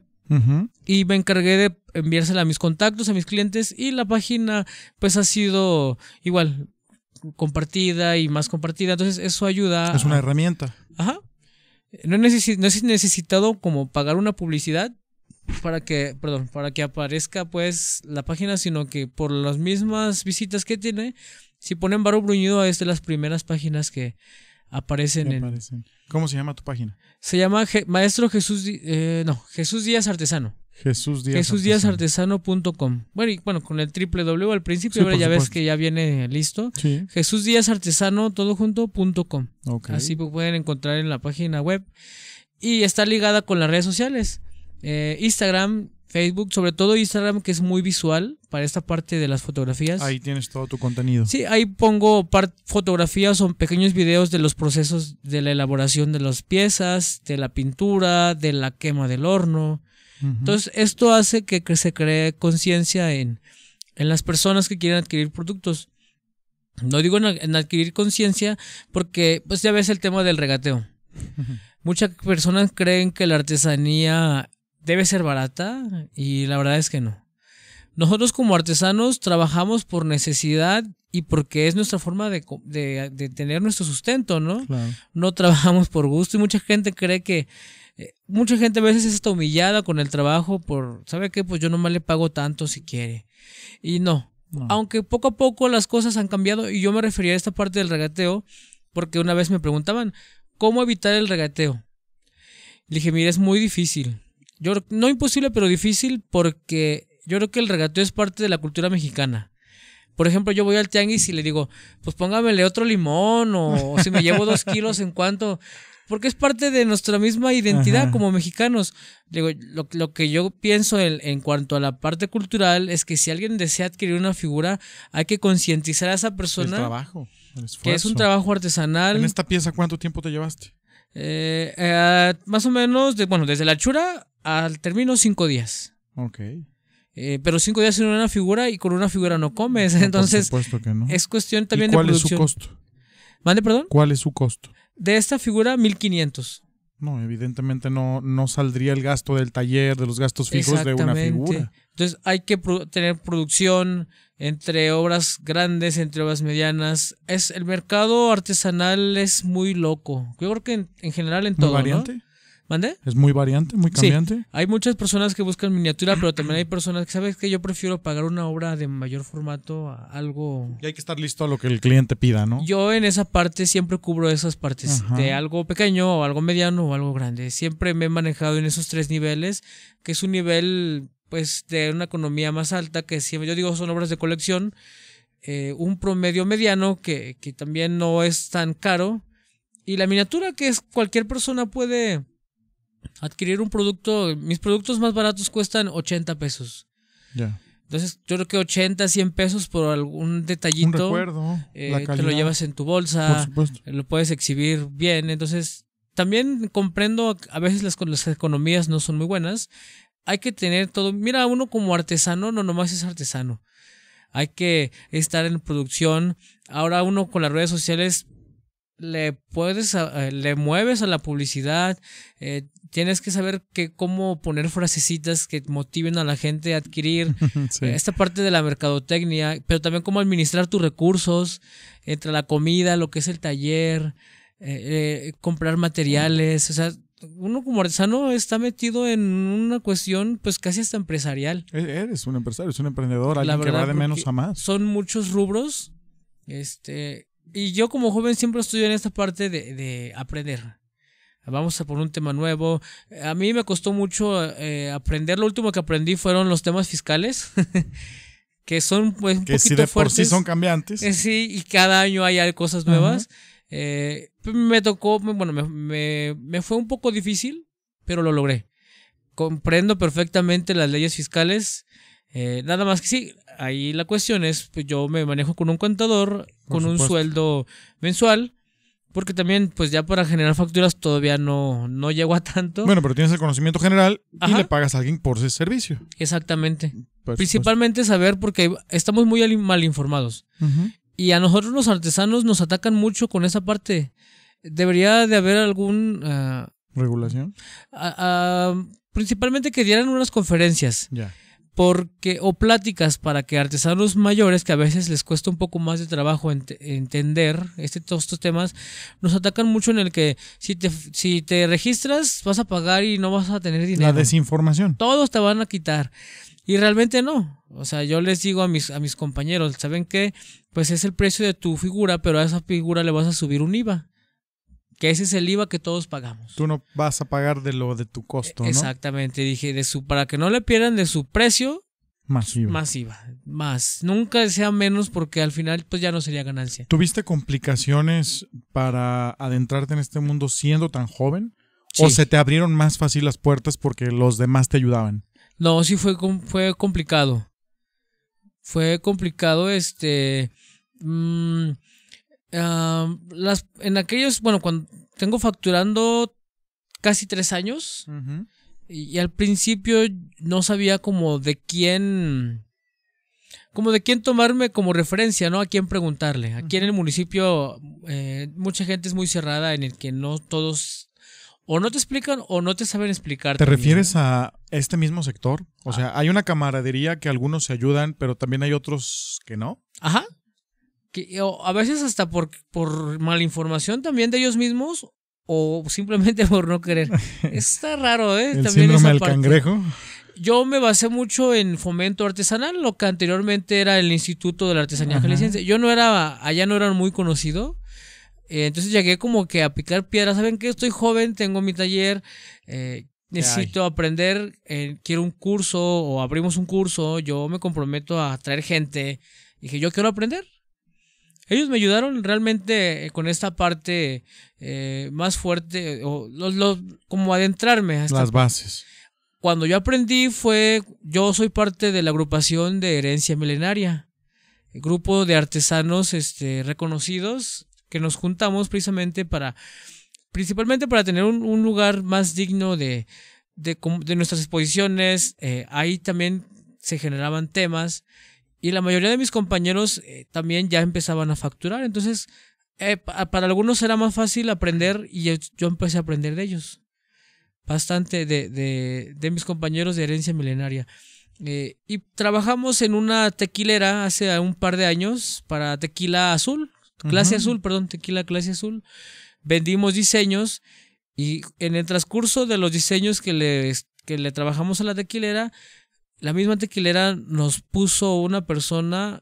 Y me encargué de enviársela a mis contactos, a mis clientes y la página pues ha sido igual compartida y más compartida. Entonces eso ayuda. Es una herramienta. Ajá. No, no he necesitado como pagar una publicidad para que, perdón, para que aparezca pues la página, sino que por las mismas visitas que tiene si ponen barro Bruñido es de las primeras páginas que aparecen, ¿Cómo se llama tu página? Se llama Maestro Jesús... Eh, no, Jesús Díaz Artesano. Jesús Díaz Jesús Díaz Artesano. Bueno, y bueno, con el triple W al principio, ya ves que ya viene listo. Jesús Díaz Artesano, todo junto, Así pueden encontrar en la página web. Y está ligada con las redes sociales. Eh, Instagram, Facebook, sobre todo Instagram, que es muy visual para esta parte de las fotografías. Ahí tienes todo tu contenido. Sí, ahí pongo fotografías o pequeños videos de los procesos de la elaboración de las piezas, de la pintura, de la quema del horno. Entonces, esto hace que, se cree conciencia en, las personas que quieren adquirir productos. No digo en, adquirir conciencia porque pues ya ves el tema del regateo. Muchas personas creen que la artesanía debe ser barata y la verdad es que no. Nosotros como artesanos trabajamos por necesidad y porque es nuestra forma de, tener nuestro sustento, ¿no? No trabajamos por gusto y mucha gente cree que, eh, mucha gente a veces está humillada con el trabajo por, ¿sabe qué? Pues yo nomás le pago tanto si quiere. Y no, no. aunque poco a poco las cosas han cambiado y yo me refería a esta parte del regateo porque una vez me preguntaban, ¿cómo evitar el regateo? Le dije, mira, es muy difícil yo no imposible, pero difícil porque yo creo que el regateo es parte de la cultura mexicana. Por ejemplo, yo voy al tianguis y le digo, pues póngamele otro limón o, si me llevo dos <laughs> kilos en cuanto, porque es parte de nuestra misma identidad como mexicanos. Digo, lo, que yo pienso en, cuanto a la parte cultural es que si alguien desea adquirir una figura, hay que concientizar a esa persona. un trabajo, Que es un trabajo artesanal. ¿En esta pieza cuánto tiempo te llevaste? Eh, eh, más o menos, de, bueno, desde la chura al término cinco días. Ok. Eh, pero cinco días en una figura y con una figura no comes. <laughs> Entonces, es cuestión también de producción. ¿Cuál es su costo? ¿Mande, perdón? ¿Cuál es su costo? De esta figura, mil 1500. No, evidentemente no, no saldría el gasto del taller, de los gastos fijos de una figura. Entonces, hay que tener producción entre obras grandes, entre obras medianas. Es, el mercado artesanal es muy loco. Yo creo que en, general en todo. Variante? ¿Mande? Es muy variante, muy cambiante. Hay muchas personas que buscan miniatura, pero también hay personas que, ¿sabes que Yo prefiero pagar una obra de mayor formato a algo... Y hay que estar listo a lo que el cliente pida, ¿no? Yo en esa parte siempre cubro esas partes, de algo pequeño o algo mediano o algo grande. Siempre me he manejado en esos tres niveles, que es un nivel, pues, de una economía más alta, que siempre, yo digo, son obras de colección, eh, un promedio mediano, que, que también no es tan caro, y la miniatura, que es cualquier persona puede adquirir un producto, mis productos más baratos cuestan 80 pesos. Ya. Entonces, yo creo que 80, 100 pesos por algún detallito. Un recuerdo, eh, la te lo llevas en tu bolsa. Por lo puedes exhibir bien. Entonces, también comprendo, a veces las, las economías no son muy buenas. Hay que tener todo. Mira, uno como artesano no nomás es artesano. Hay que estar en producción. Ahora uno con las redes sociales le puedes, eh, le mueves a la publicidad, eh, tienes que saber que cómo poner frasecitas que motiven a la gente a adquirir <laughs> esta parte de la mercadotecnia, pero también cómo administrar tus recursos entre la comida, lo que es el taller, eh, comprar materiales, o sea, uno como artesano está metido en una cuestión pues casi hasta empresarial. E, eres un empresario, es un emprendedor, alguien que va de menos a más. Son muchos rubros, este, y yo como joven siempre estoy en esta parte de, aprender. Vamos a por un tema nuevo. A mí me costó mucho eh, aprender. Lo último que aprendí fueron los temas fiscales. <laughs> que son pues, un poquito si de por sí son cambiantes. Eh, sí, y cada año hay cosas nuevas. Eh, me tocó, bueno, me, fue un poco difícil, pero lo logré. Comprendo perfectamente las leyes fiscales. nada más que sí, ahí la cuestión es, pues yo me manejo con un contador con un sueldo mensual. Porque también, pues ya para generar facturas todavía no, no llego a tanto. Bueno, pero tienes el conocimiento general y le pagas a alguien por ese servicio. Exactamente. Principalmente saber porque estamos muy mal informados. Y a nosotros los artesanos nos atacan mucho con esa parte. Debería de haber algún... Ah, ¿Regulación? principalmente que dieran unas conferencias. Ya porque o pláticas para que artesanos mayores, que a veces les cuesta un poco más de trabajo entender este, todos estos temas, nos atacan mucho en el que si te, si te registras vas a pagar y no vas a tener dinero. La desinformación. Todos te van a quitar. Y realmente no. O sea, yo les digo a mis, a mis compañeros, ¿saben qué? Pues es el precio de tu figura, pero a esa figura le vas a subir un IVA. Que ese es el IVA que todos pagamos. Tú no vas a pagar de lo de tu costo, ¿no? Exactamente, dije, de su, para que no le pierdan de su precio. Más IVA. Más IVA. Más. Nunca sea menos porque al final pues ya no sería ganancia. ¿Tuviste complicaciones para adentrarte en este mundo siendo tan joven? ¿O se te abrieron más fácil las puertas porque los demás te ayudaban? No, sí fue, fue complicado. Fue complicado este... Mm, las, en aquellos, bueno, cuando tengo facturando casi tres años. y, al principio no sabía como de quién. Como de quién tomarme como referencia, ¿no? A quién preguntarle. Aquí en el municipio, eh, mucha gente es muy cerrada en el que no todos o no te explican o no te saben explicar. ¿Te refieres a este mismo sector? O ah. sea, hay una camaradería que algunos se ayudan, pero también hay otros que no a veces hasta por, por malinformación también de ellos mismos o simplemente <laughs> por no querer. Está raro, ¿eh? también síndrome cangrejo. Yo me basé mucho en fomento artesanal, lo que anteriormente era el Instituto de la Artesanía Jalisciense. Yo no era, allá no era muy conocido. Eh, entonces llegué como que a picar piedras. ¿Saben qué? Estoy joven, tengo mi taller, eh, necesito aprender, eh, quiero un curso o abrimos un curso. Yo me comprometo a traer gente. Dije, yo quiero aprender. Ellos me ayudaron realmente eh, con esta parte eh, más fuerte, o como adentrarme. Las bases. Cuando yo aprendí fue, yo soy parte de la agrupación de herencia milenaria, el grupo de artesanos este, reconocidos que nos juntamos precisamente para, principalmente para tener un, lugar más digno de, nuestras exposiciones. Eh, ahí también se generaban temas y la mayoría de mis compañeros eh, también ya empezaban a facturar. Entonces, eh, para algunos era más fácil aprender y yo, empecé a aprender de ellos. Bastante de, de, de mis compañeros de herencia milenaria. Eh, y trabajamos en una tequilera hace un par de años para tequila azul, clase azul, perdón, tequila clase azul. Vendimos diseños y en el transcurso de los diseños que que le trabajamos a la tequilera, la misma tequilera nos puso una persona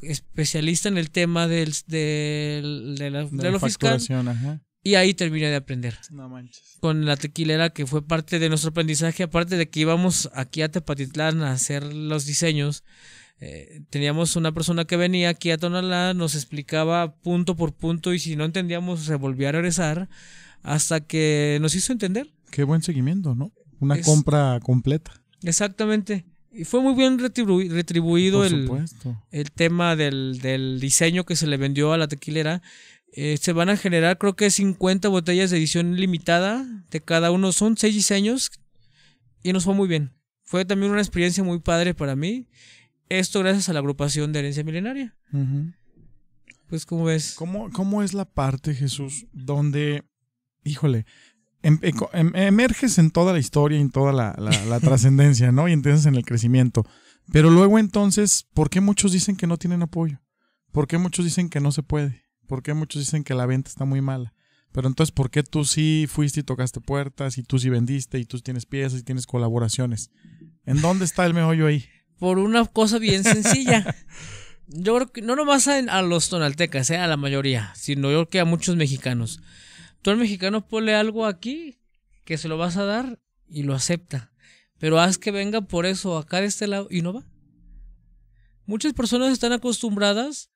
especialista en el tema del, de, la, Y ahí terminé de aprender. No manches. Con la tequilera que fue parte de nuestro aprendizaje, aparte de que íbamos aquí a Tepatitlán a hacer los diseños, eh, teníamos una persona que venía aquí a Tonalá, nos explicaba punto por punto y si no entendíamos se volvía a regresar hasta que nos hizo entender. Qué buen seguimiento, ¿no? Una compra completa. Exactamente. Y fue muy bien retribuido el, el, tema del, del, diseño que se le vendió a la tequilera. Eh, se van a generar creo que 50 botellas de edición limitada de cada uno. Son seis diseños y nos fue muy bien. Fue también una experiencia muy padre para mí. Esto gracias a la agrupación de herencia milenaria. Pues como ves. ¿Cómo, ¿Cómo es la parte, Jesús, donde, híjole, Em, eh, em, emerges en toda la historia, en toda la, <laughs> trascendencia, ¿no? Y entonces en el crecimiento. Pero luego entonces, ¿por qué muchos dicen que no tienen apoyo? ¿Por qué muchos dicen que no se puede? ¿Por qué muchos dicen que la venta está muy mala? Pero entonces, ¿por qué tú sí fuiste y tocaste puertas y tú sí vendiste y tú tienes piezas y tienes colaboraciones? ¿En dónde está el meollo ahí? Por una cosa bien sencilla. <laughs> yo creo que no nomás a, a los tonaltecas, eh, a la mayoría, sino yo creo que a muchos mexicanos mexicano pone algo aquí que se lo vas a dar y lo acepta. Pero haz que venga por eso acá de este lado y no va. Muchas personas están acostumbradas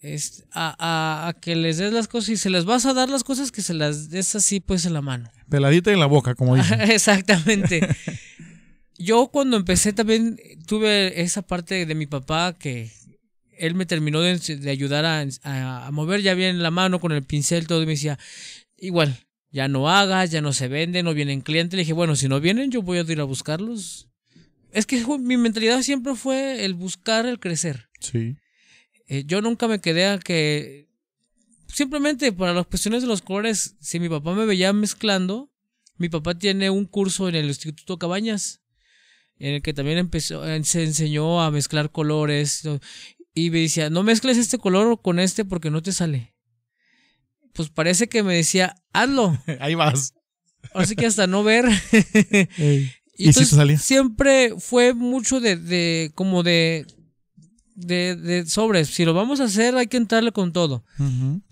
este, a, que les des las cosas y se les vas a dar las cosas que se las des así pues en la mano. Peladita en la boca, como dicen. <laughs> Exactamente. Yo cuando empecé también tuve esa parte de mi papá que él me terminó de, ayudar a, a, mover ya bien la mano con el pincel todo y me decía, igual, ya no hagas, ya no se venden, no vienen clientes. Le dije, bueno, si no vienen, yo voy a ir a buscarlos. Es que mi mentalidad siempre fue el buscar, el crecer. Sí. Eh, yo nunca me quedé a que. Simplemente para las cuestiones de los colores, si mi papá me veía mezclando, mi papá tiene un curso en el Instituto Cabañas, en el que también empezó, se enseñó a mezclar colores. Y me decía, no mezcles este color con este porque no te sale pues parece que me decía, hazlo. <laughs> Ahí vas. Así que hasta no ver. <laughs> y, Siempre fue mucho de, de como de, de, de, sobres. Si lo vamos a hacer, hay que entrarle con todo.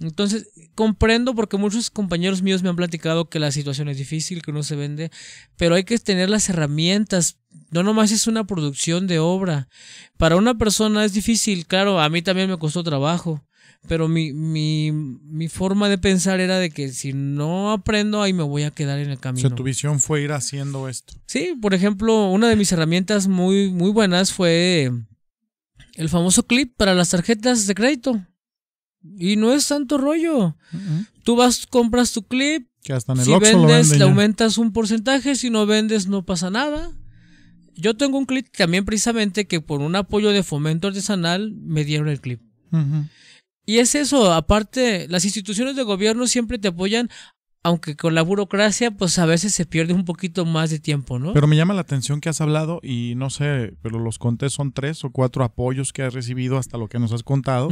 Entonces, comprendo porque muchos compañeros míos me han platicado que la situación es difícil, que no se vende, pero hay que tener las herramientas. No nomás es una producción de obra. Para una persona es difícil, claro, a mí también me costó trabajo pero mi, mi, mi, forma de pensar era de que si no aprendo, ahí me voy a quedar en el camino. O tu visión fue ir haciendo esto. Sí, por ejemplo, una de mis herramientas muy, muy buenas fue el famoso clip para las tarjetas de crédito. Y no es tanto rollo. Tú vas, compras tu clip. si vendes, te le aumentas un porcentaje. Si no vendes, no pasa nada yo tengo un clip también precisamente que por un apoyo de fomento artesanal me dieron el clip. Y es eso, aparte, las instituciones de gobierno siempre te apoyan, aunque con la burocracia, pues a veces se pierde un poquito más de tiempo, ¿no? Pero me llama la atención que has hablado y no sé, pero los conté son tres o cuatro apoyos que has recibido hasta lo que nos has contado,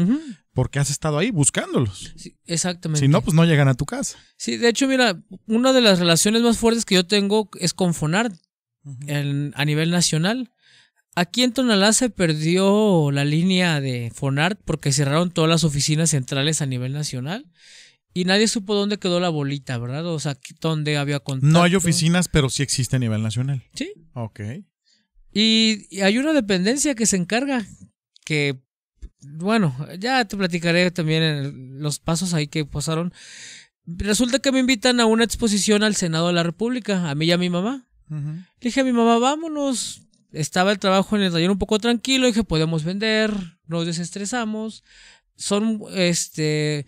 porque has estado ahí buscándolos. exactamente. Si no, pues no llegan a tu casa. Sí, de hecho, mira, una de las relaciones más fuertes que yo tengo es con Fonar a nivel nacional. Aquí en Tonalá se perdió la línea de Fonart porque cerraron todas las oficinas centrales a nivel nacional y nadie supo dónde quedó la bolita, ¿verdad? O sea, dónde había contacto. No hay oficinas, pero sí existe a nivel nacional. Sí. Ok. Y, hay una dependencia que se encarga que, bueno, ya te platicaré también los pasos ahí que pasaron. Resulta que me invitan a una exposición al Senado de la República, a mí y a mi mamá. Le dije a mi mamá, vámonos, estaba el trabajo en el taller un poco tranquilo, dije, podemos vender, nos desestresamos. Son este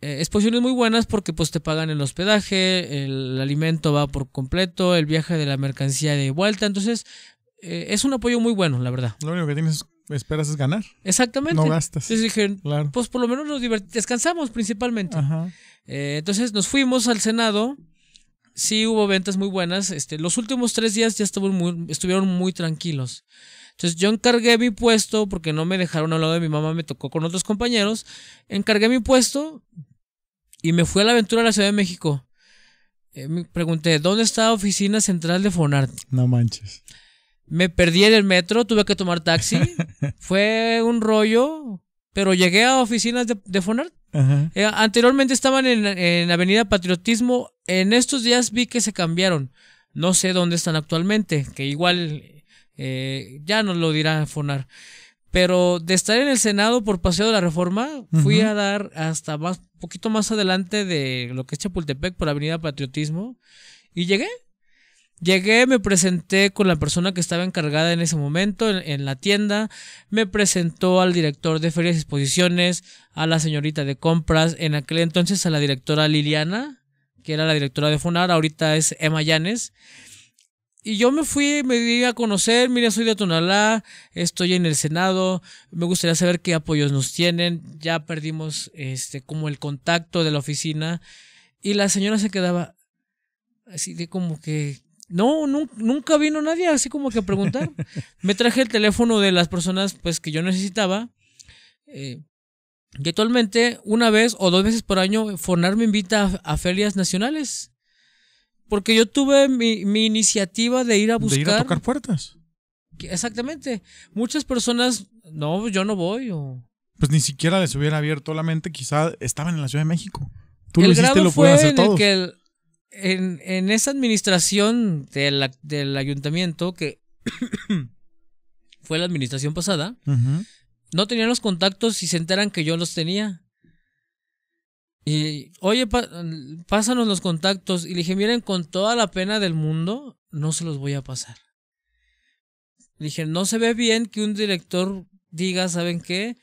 exposiciones eh, muy buenas porque pues te pagan el hospedaje, el alimento va por completo, el viaje de la mercancía de vuelta, entonces eh, es un apoyo muy bueno, la verdad. Lo único que tienes esperas es ganar. Exactamente. No gastas. Entonces dije, pues por lo menos nos descansamos principalmente. Eh, entonces nos fuimos al Senado sí hubo ventas muy buenas. Este, los últimos tres días ya estuvieron muy, tranquilos. Entonces yo encargué mi puesto porque no me dejaron al lado de mi mamá, me tocó con otros compañeros. Encargué mi puesto y me fui a la aventura a la Ciudad de México. Eh, me pregunté, ¿dónde está la oficina central de Fonart? No manches. Me perdí en el metro, tuve que tomar taxi. <laughs> Fue un rollo, pero llegué a oficinas de Fonart. Eh, anteriormente estaban en, Avenida Patriotismo. En estos días vi que se cambiaron. No sé dónde están actualmente, que igual eh, ya nos lo dirá Fonar. Pero de estar en el Senado por Paseo de la Reforma, fui a dar hasta más, poquito más adelante de lo que es Chapultepec por Avenida Patriotismo. Y llegué, Llegué, me presenté con la persona que estaba encargada en ese momento en, la tienda, me presentó al director de ferias y exposiciones, a la señorita de compras, en aquel entonces a la directora Liliana, que era la directora de Funar, ahorita es Emma Llanes. Y yo me fui, me di a conocer, mira, soy de Tonalá, estoy en el Senado, me gustaría saber qué apoyos nos tienen, ya perdimos este como el contacto de la oficina y la señora se quedaba así de como que no, nunca vino nadie así como que a preguntar. Me traje el teléfono de las personas pues que yo necesitaba. Eh, y actualmente, una vez o dos veces por año, Fonar me invita a, ferias nacionales. Porque yo tuve mi, iniciativa de ir a buscar. De ir a tocar puertas. Exactamente. Muchas personas, no, yo no voy. O... Pues ni siquiera les hubiera abierto la mente, quizá estaban en la Ciudad de México. Tú lo hiciste, lo fue hacer que el, en, esa administración del, del ayuntamiento, que <coughs> fue la administración pasada, no tenían los contactos y se enteran que yo los tenía. Y, oye, pásanos los contactos. Y le dije, miren, con toda la pena del mundo, no se los voy a pasar. Le dije, no se ve bien que un director diga, ¿saben qué?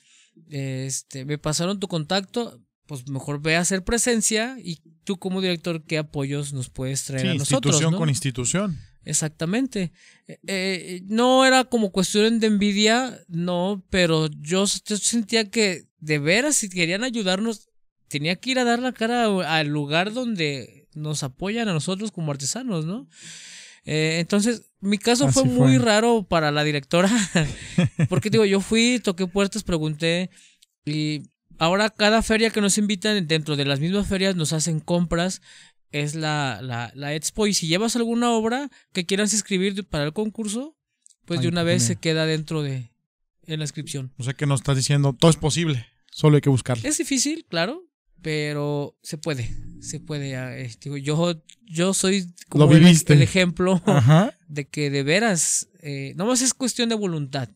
Este, me pasaron tu contacto, pues mejor ve a hacer presencia y como director qué apoyos nos puedes traer a nosotros. Institución con institución. Exactamente. Eh, eh, no era como cuestión de envidia, no, pero yo, sentía que de veras, si querían ayudarnos, tenía que ir a dar la cara al lugar donde nos apoyan a nosotros como artesanos, ¿no? Eh, entonces, mi caso fue muy raro para la directora, <laughs> porque digo, yo fui, toqué puertas, pregunté y Ahora cada feria que nos invitan, dentro de las mismas ferias nos hacen compras, es la, la, la expo y si llevas alguna obra que quieras escribir para el concurso, pues de una vez se queda dentro de la inscripción. O sea que nos estás diciendo, todo es posible, solo hay que buscarlo. Es difícil, claro, pero se puede, se puede. Ah, eh, yo, yo soy como El, ejemplo <laughs> de que de veras, eh, no más es cuestión de voluntad.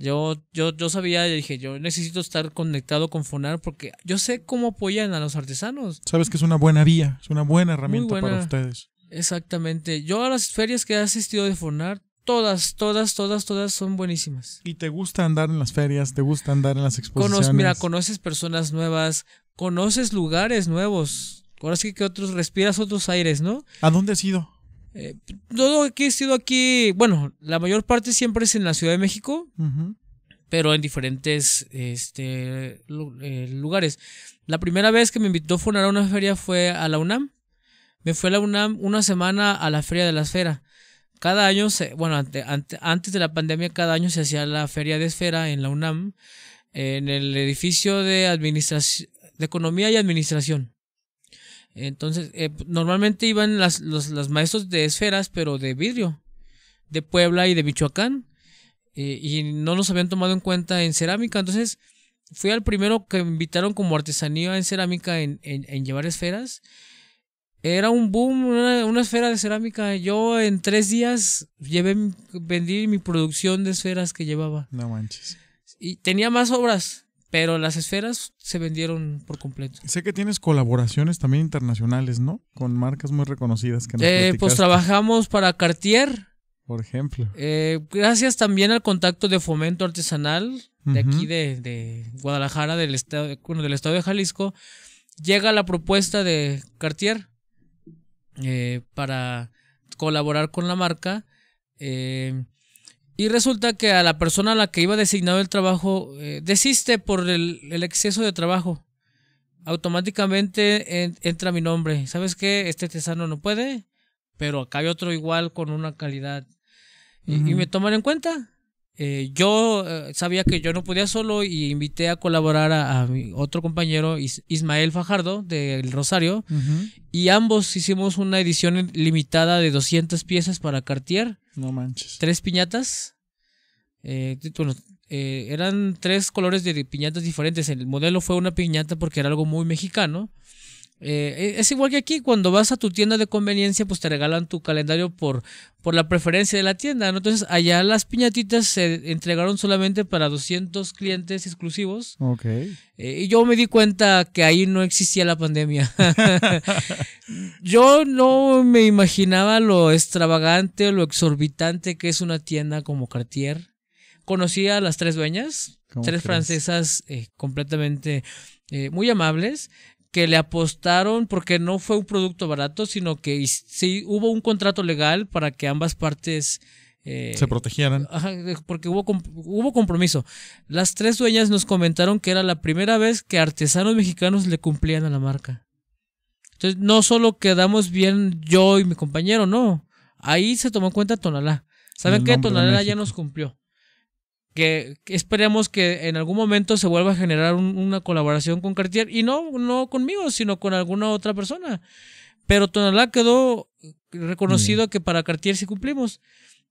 Yo, yo, yo sabía, yo dije, yo necesito estar conectado con Fonar porque yo sé cómo apoyan a los artesanos. Sabes que es una buena vía, es una buena herramienta para ustedes. Exactamente. Yo a las ferias que he asistido de Fonar, todas, todas, todas, todas son buenísimas. ¿Y te gusta andar en las ferias? ¿Te gusta andar en las exposiciones? mira, conoces personas nuevas, conoces lugares nuevos. Ahora sí que otros, respiras otros aires, ¿no? ¿A dónde has ido? todo eh, lo he sido aquí, bueno, la mayor parte siempre es en la Ciudad de México, pero en diferentes este, eh, lugares. La primera vez que me invitó a a una feria fue a la UNAM. Me fue a la UNAM una semana a la Feria de la Esfera. Cada año, bueno, antes de la pandemia, cada año se hacía la Feria de Esfera en la UNAM, en el edificio de, administración, de Economía y Administración. Entonces, eh, normalmente iban las, los, maestros de esferas, pero de vidrio, de Puebla y de Michoacán, eh, y no nos habían tomado en cuenta en cerámica. Entonces, fui al primero que me invitaron como artesanía en cerámica en, llevar esferas. Era un boom, una, esfera de cerámica. Yo en tres días llevé, vendí mi producción de esferas que llevaba. No manches. Y tenía más obras, pero las esferas se vendieron por completo. Sé que tienes colaboraciones también internacionales, ¿no? Con marcas muy reconocidas que nos eh, Pues trabajamos para Cartier. Por ejemplo. Eh, gracias también al contacto de Fomento Artesanal de aquí de, Guadalajara, del estado, del estado de Jalisco, llega la propuesta de Cartier eh, para colaborar con la marca. Eh, y resulta que a la persona a la que iba designado el trabajo eh, desiste por el, exceso de trabajo. Automáticamente entra mi nombre. ¿Sabes qué? Este tesano no puede, pero acá hay otro igual con una calidad. y, me toman en cuenta. Eh, yo eh, sabía que yo no podía solo y invité a colaborar a, mi otro compañero Ismael Fajardo del Rosario y ambos hicimos una edición limitada de 200 piezas para Cartier no manches. Tres piñatas. Eh, bueno, eh, eran tres colores de piñatas diferentes. El modelo fue una piñata porque era algo muy mexicano. Eh, es igual que aquí, cuando vas a tu tienda de conveniencia, pues te regalan tu calendario por, por la preferencia de la tienda. Entonces, allá las piñatitas se entregaron solamente para 200 clientes exclusivos. Eh, y yo me di cuenta que ahí no existía la pandemia. <laughs> yo no me imaginaba lo extravagante, o lo exorbitante que es una tienda como Cartier. Conocí a las tres dueñas, tres francesas eh, completamente muy amables que le apostaron porque no fue un producto barato, sino que sí hubo un contrato legal para que ambas partes eh, se protegieran. porque hubo, hubo compromiso. Las tres dueñas nos comentaron que era la primera vez que artesanos mexicanos le cumplían a la marca. Entonces, no solo quedamos bien yo y mi compañero, no. Ahí se tomó en cuenta Tonalá. ¿Saben qué? Tonalá ya nos cumplió que esperemos que en algún momento se vuelva a generar una colaboración con Cartier y no, no conmigo, sino con alguna otra persona. Pero Tonalá quedó reconocido mm. que para Cartier sí cumplimos.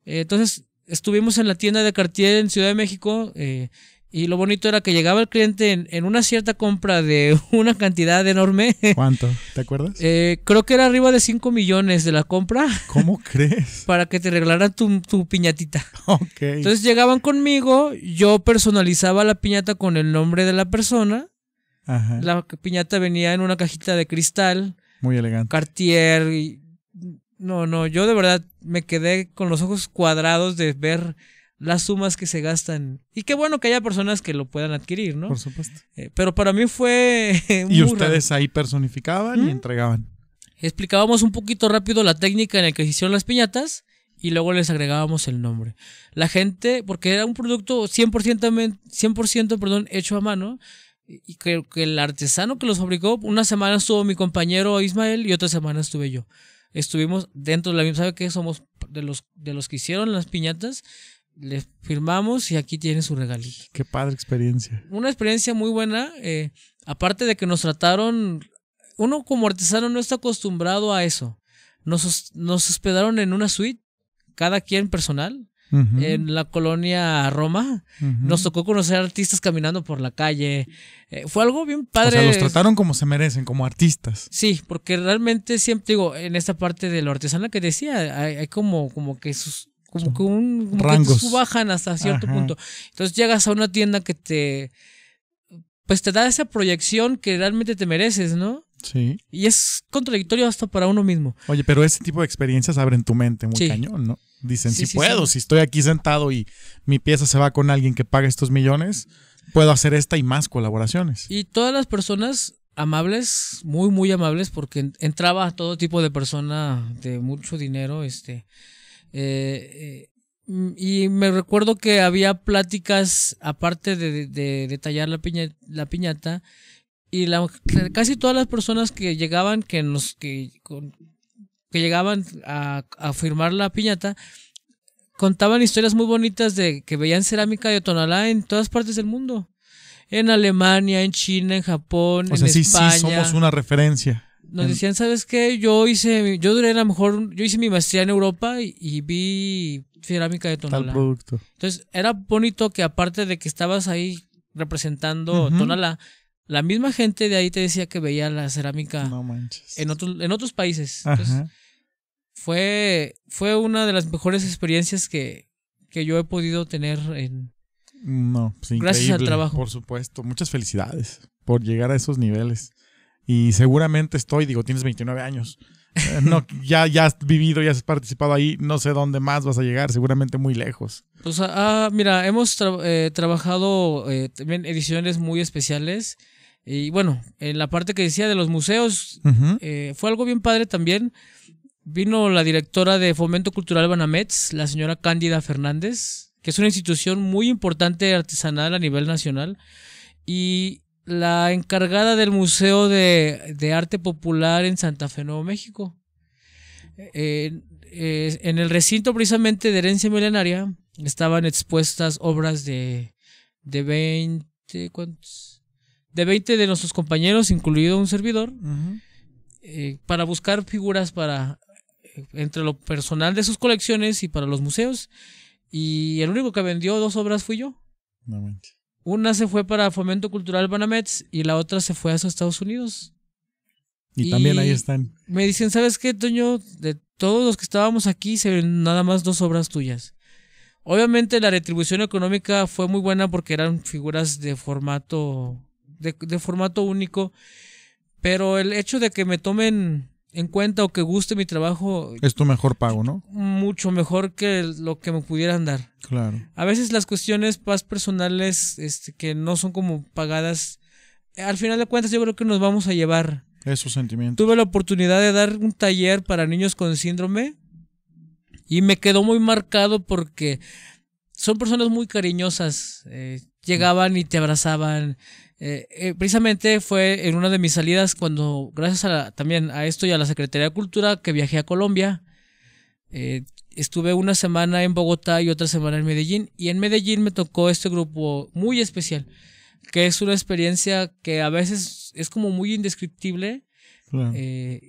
Eh, entonces estuvimos en la tienda de Cartier en Ciudad de México eh, y lo bonito era que llegaba el cliente en, una cierta compra de <laughs> una cantidad enorme. ¿Cuánto? <laughs> ¿Te acuerdas? Eh, creo que era arriba de 5 millones de la compra. <laughs> ¿Cómo crees? Para que te arreglara tu, piñatita. Ok. Entonces llegaban conmigo, yo personalizaba la piñata con el nombre de la persona. Ajá. La piñata venía en una cajita de cristal. Muy elegante. Cartier. No, no, yo de verdad me quedé con los ojos cuadrados de ver las sumas que se gastan. Y qué bueno que haya personas que lo puedan adquirir, ¿no? Por supuesto. Eh, pero para mí fue... <laughs> y ustedes ahí personificaban y entregaban. Explicábamos un poquito rápido la técnica en la que se hicieron las piñatas y luego les agregábamos el nombre. La gente, porque era un producto 100%, 100 perdón, hecho a mano, y creo que el artesano que los fabricó, una semana estuvo mi compañero Ismael y otra semana estuve yo. Estuvimos dentro de la misma, ¿sabe qué? Somos de los que hicieron las piñatas, le firmamos y aquí tiene su regalí. Qué padre experiencia. Una experiencia muy buena. Eh, aparte de que nos trataron, uno como artesano no está acostumbrado a eso. Nos, nos hospedaron en una suite, cada quien personal. En la colonia Roma nos tocó conocer artistas caminando por la calle. Eh, fue algo bien padre. O sea, los trataron como se merecen, como artistas. Sí, porque realmente siempre digo, en esta parte de lo artesana que decía, hay, como, como que sus, como que un rango bajan hasta cierto punto. Entonces llegas a una tienda que te pues te da esa proyección que realmente te mereces, ¿no? Sí. Y es contradictorio hasta para uno mismo. Oye, pero ese tipo de experiencias abren tu mente muy cañón, ¿no? Dicen, si puedo, si estoy aquí sentado y mi pieza se va con alguien que paga estos millones, puedo hacer esta y más colaboraciones. Y todas las personas amables, muy, muy amables, porque entraba todo tipo de persona de mucho dinero, este, eh, eh, y me recuerdo que había pláticas, aparte de, tallar la, piñata, y casi todas las personas que llegaban, que nos, que, que llegaban a, firmar la piñata, contaban historias muy bonitas de que veían cerámica de Tonalá en todas partes del mundo. En Alemania, en China, en Japón, España. Sí, somos una referencia nos decían, ¿sabes qué? Yo hice, yo duré mejor, yo hice mi maestría en Europa y, vi cerámica de Tonalá. Tal producto. Entonces, era bonito que aparte de que estabas ahí representando Tonalá, la misma gente de ahí te decía que veía la cerámica en otros en otros países. fue fue una de las mejores experiencias que, que yo he podido tener en no, pues, gracias al trabajo. Por supuesto, muchas felicidades por llegar a esos niveles y seguramente estoy, digo, tienes 29 años. Eh, no, <laughs> ya, ya has vivido, ya has participado ahí, no sé dónde más vas a llegar, seguramente muy lejos. Pues, ah, ah, mira, hemos eh, trabajado eh, también ediciones muy especiales. Y bueno, en la parte que decía de los museos, eh, fue algo bien padre también. Vino la directora de Fomento Cultural Banamets. la señora Cándida Fernández, que es una institución muy importante artesanal a nivel nacional. Y la encargada del Museo de, Arte Popular en Santa Fe, Nuevo México. Eh, en el recinto precisamente de herencia milenaria estaban expuestas obras de, de 20, ¿cuántos? De 20 de nuestros compañeros, incluido un servidor, eh, para buscar figuras para eh, entre lo personal de sus colecciones y para los museos. Y el único que vendió dos obras fui yo. No, una se fue para Fomento Cultural Banamets y la otra se fue a Estados Unidos. Y, también ahí están. Me dicen, ¿sabes qué, Toño? De todos los que estábamos aquí, se ven nada más dos obras tuyas. Obviamente la retribución económica fue muy buena porque eran figuras de formato, de formato único, pero el hecho de que me tomen en cuenta o que guste mi trabajo. Es tu mejor pago, ¿no? Mucho mejor que lo que me pudieran dar. Claro. A veces las cuestiones más personales este, que no son como pagadas, eh, al final de cuentas yo creo que nos vamos a llevar. Esos sentimientos. Tuve la oportunidad de dar un taller para niños con síndrome y me quedó muy marcado porque son personas muy cariñosas. Eh, llegaban y te abrazaban eh, eh, precisamente fue en una de mis salidas cuando, gracias a también a esto y a la Secretaría de Cultura, que viajé a Colombia. Eh, estuve una semana en Bogotá y otra semana en Medellín. Y en Medellín me tocó este grupo muy especial, que es una experiencia que a veces es como muy indescriptible.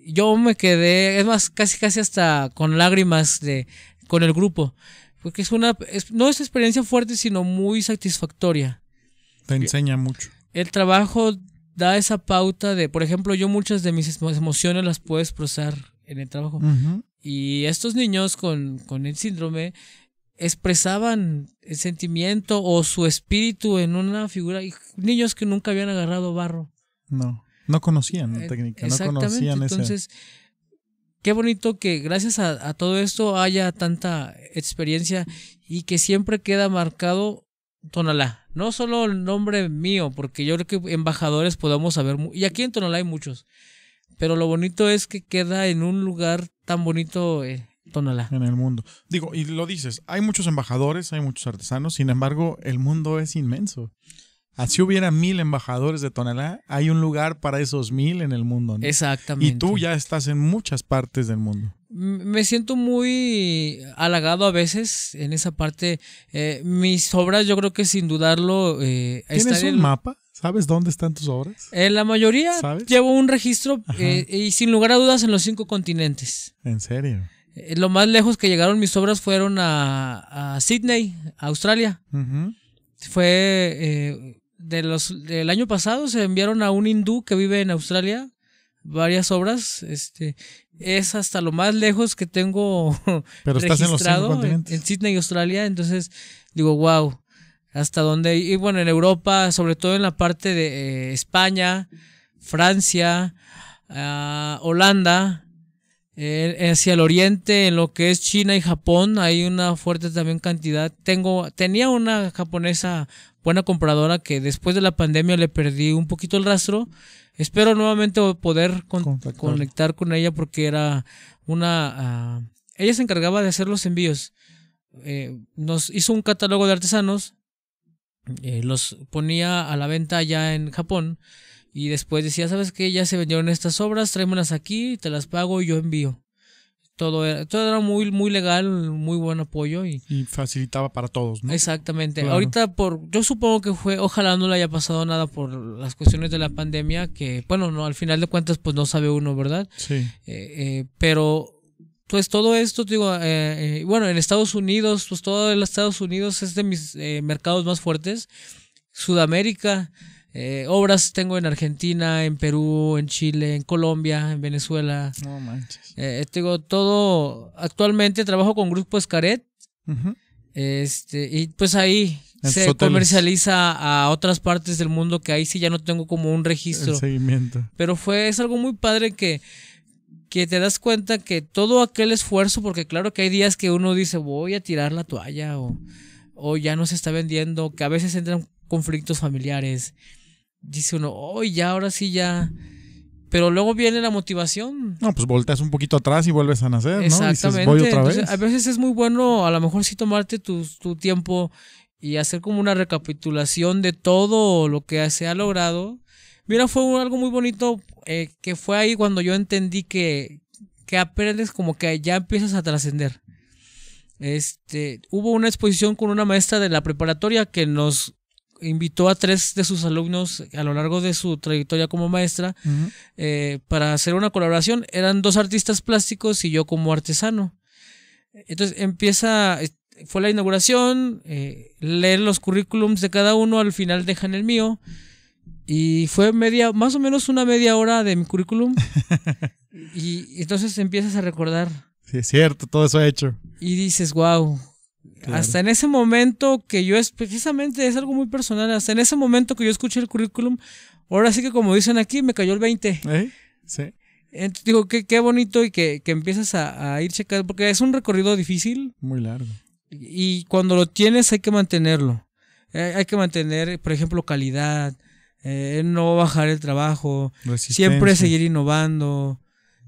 yo me quedé, es más, casi casi hasta con lágrimas de, con el grupo. Porque es una, no es experiencia fuerte, sino muy satisfactoria. Te enseña mucho el trabajo da esa pauta de, por ejemplo, yo muchas de mis emociones las puedo expresar en el trabajo. Y estos niños con, con el síndrome expresaban el sentimiento o su espíritu en una figura. Y niños que nunca habían agarrado barro. No, no conocían la eh, técnica, no conocían Entonces, qué bonito que gracias a todo esto haya tanta experiencia y que siempre queda marcado Tonalá. No solo el nombre mío, porque yo creo que embajadores podemos saber. Y aquí en Tonalá hay muchos. Pero lo bonito es que queda en un lugar tan bonito eh, Tonalá. En el mundo. Digo, y lo dices, hay muchos embajadores, hay muchos artesanos, sin embargo, el mundo es inmenso. Así hubiera mil embajadores de Tonalá, hay un lugar para esos mil en el mundo. Exactamente. Y tú ya estás en muchas partes del mundo me siento muy halagado a veces en esa parte. Eh, mis obras, yo creo que sin dudarlo. Eh, ¿Tienes un el, mapa? ¿Sabes dónde están tus obras? En eh, la mayoría llevo un registro eh, y sin lugar a dudas en los cinco continentes. ¿En serio? lo más lejos que llegaron mis obras fueron a, a Sydney, Australia. Fue de los del año pasado se enviaron a un hindú que vive en Australia varias obras, este, es hasta lo más lejos que tengo <laughs> Pero estás en, los en, Sydney, Australia. Entonces digo, wow, hasta dónde. Y bueno, en Europa, sobre todo en la parte de eh, España, Francia, ah, Holanda, eh, hacia el oriente, en lo que es China y Japón, hay una fuerte también cantidad. Tengo, tenía una japonesa buena compradora que después de la pandemia le perdí un poquito el rastro Espero nuevamente poder conectar con ella porque era una... Ah, ella se encargaba de hacer los envíos. Eh, nos hizo un catálogo de artesanos, eh, los ponía a la venta allá en Japón y después decía, ¿sabes qué? Ya se vendieron estas obras, tráemelas aquí, te las pago y yo envío todo era, todo era muy, muy legal, muy buen apoyo y, facilitaba para todos, ¿no? Exactamente. Ahorita por, yo supongo que fue, ojalá no le haya pasado nada por las cuestiones de la pandemia, que bueno, no, al final de cuentas, pues no sabe uno, ¿verdad? Sí. Eh, eh, pero pues todo esto, digo, eh, bueno, en Estados Unidos, pues todo el Estados Unidos es de mis mercados más fuertes. Sudamérica, eh, obras tengo en Argentina, en Perú, en Chile, en Colombia, en Venezuela. No manches. Eh, tengo todo. Actualmente trabajo con Grupo Escaret. Este, y pues ahí se comercializa a otras partes del mundo que ahí sí ya no tengo como un registro. seguimiento. Pero fue, es algo muy padre que, que te das cuenta que todo aquel esfuerzo, porque claro que hay días que uno dice voy a tirar la toalla o, o ya no se está vendiendo, que a veces entran conflictos familiares, dice uno, oh, ya, ahora sí, ya. Pero luego viene la motivación. No, pues volteas un poquito atrás y vuelves a nacer, Exactamente. ¿no? Exactamente. otra vez. a veces es muy bueno, a lo mejor sí tomarte tu, tiempo y hacer como una recapitulación de todo lo que se ha logrado. Mira, fue algo muy bonito eh, que fue ahí cuando yo entendí que, que aprendes como que ya empiezas a trascender. Este, hubo una exposición con una maestra de la preparatoria que nos invitó a tres de sus alumnos a lo largo de su trayectoria como maestra eh, para hacer una colaboración. Eran dos artistas plásticos y yo como artesano. Entonces empieza, fue la inauguración, eh, leer los currículums de cada uno, al final dejan el mío. Y fue media, más o menos una media hora de mi currículum. <laughs> y entonces empiezas a recordar. Sí, es cierto, todo eso ha hecho. Y dices, wow, hasta en ese momento que yo, es, precisamente es algo muy personal, hasta en ese momento que yo escuché el currículum, ahora sí que como dicen aquí, me cayó el 20. ¿Eh? Sí. Entonces, digo, qué, qué bonito y que, empiezas a, ir checando, porque es un recorrido difícil. Muy largo. Y, cuando lo tienes hay que mantenerlo. Eh, hay que mantener, por ejemplo, calidad, eh, no bajar el trabajo, siempre seguir innovando.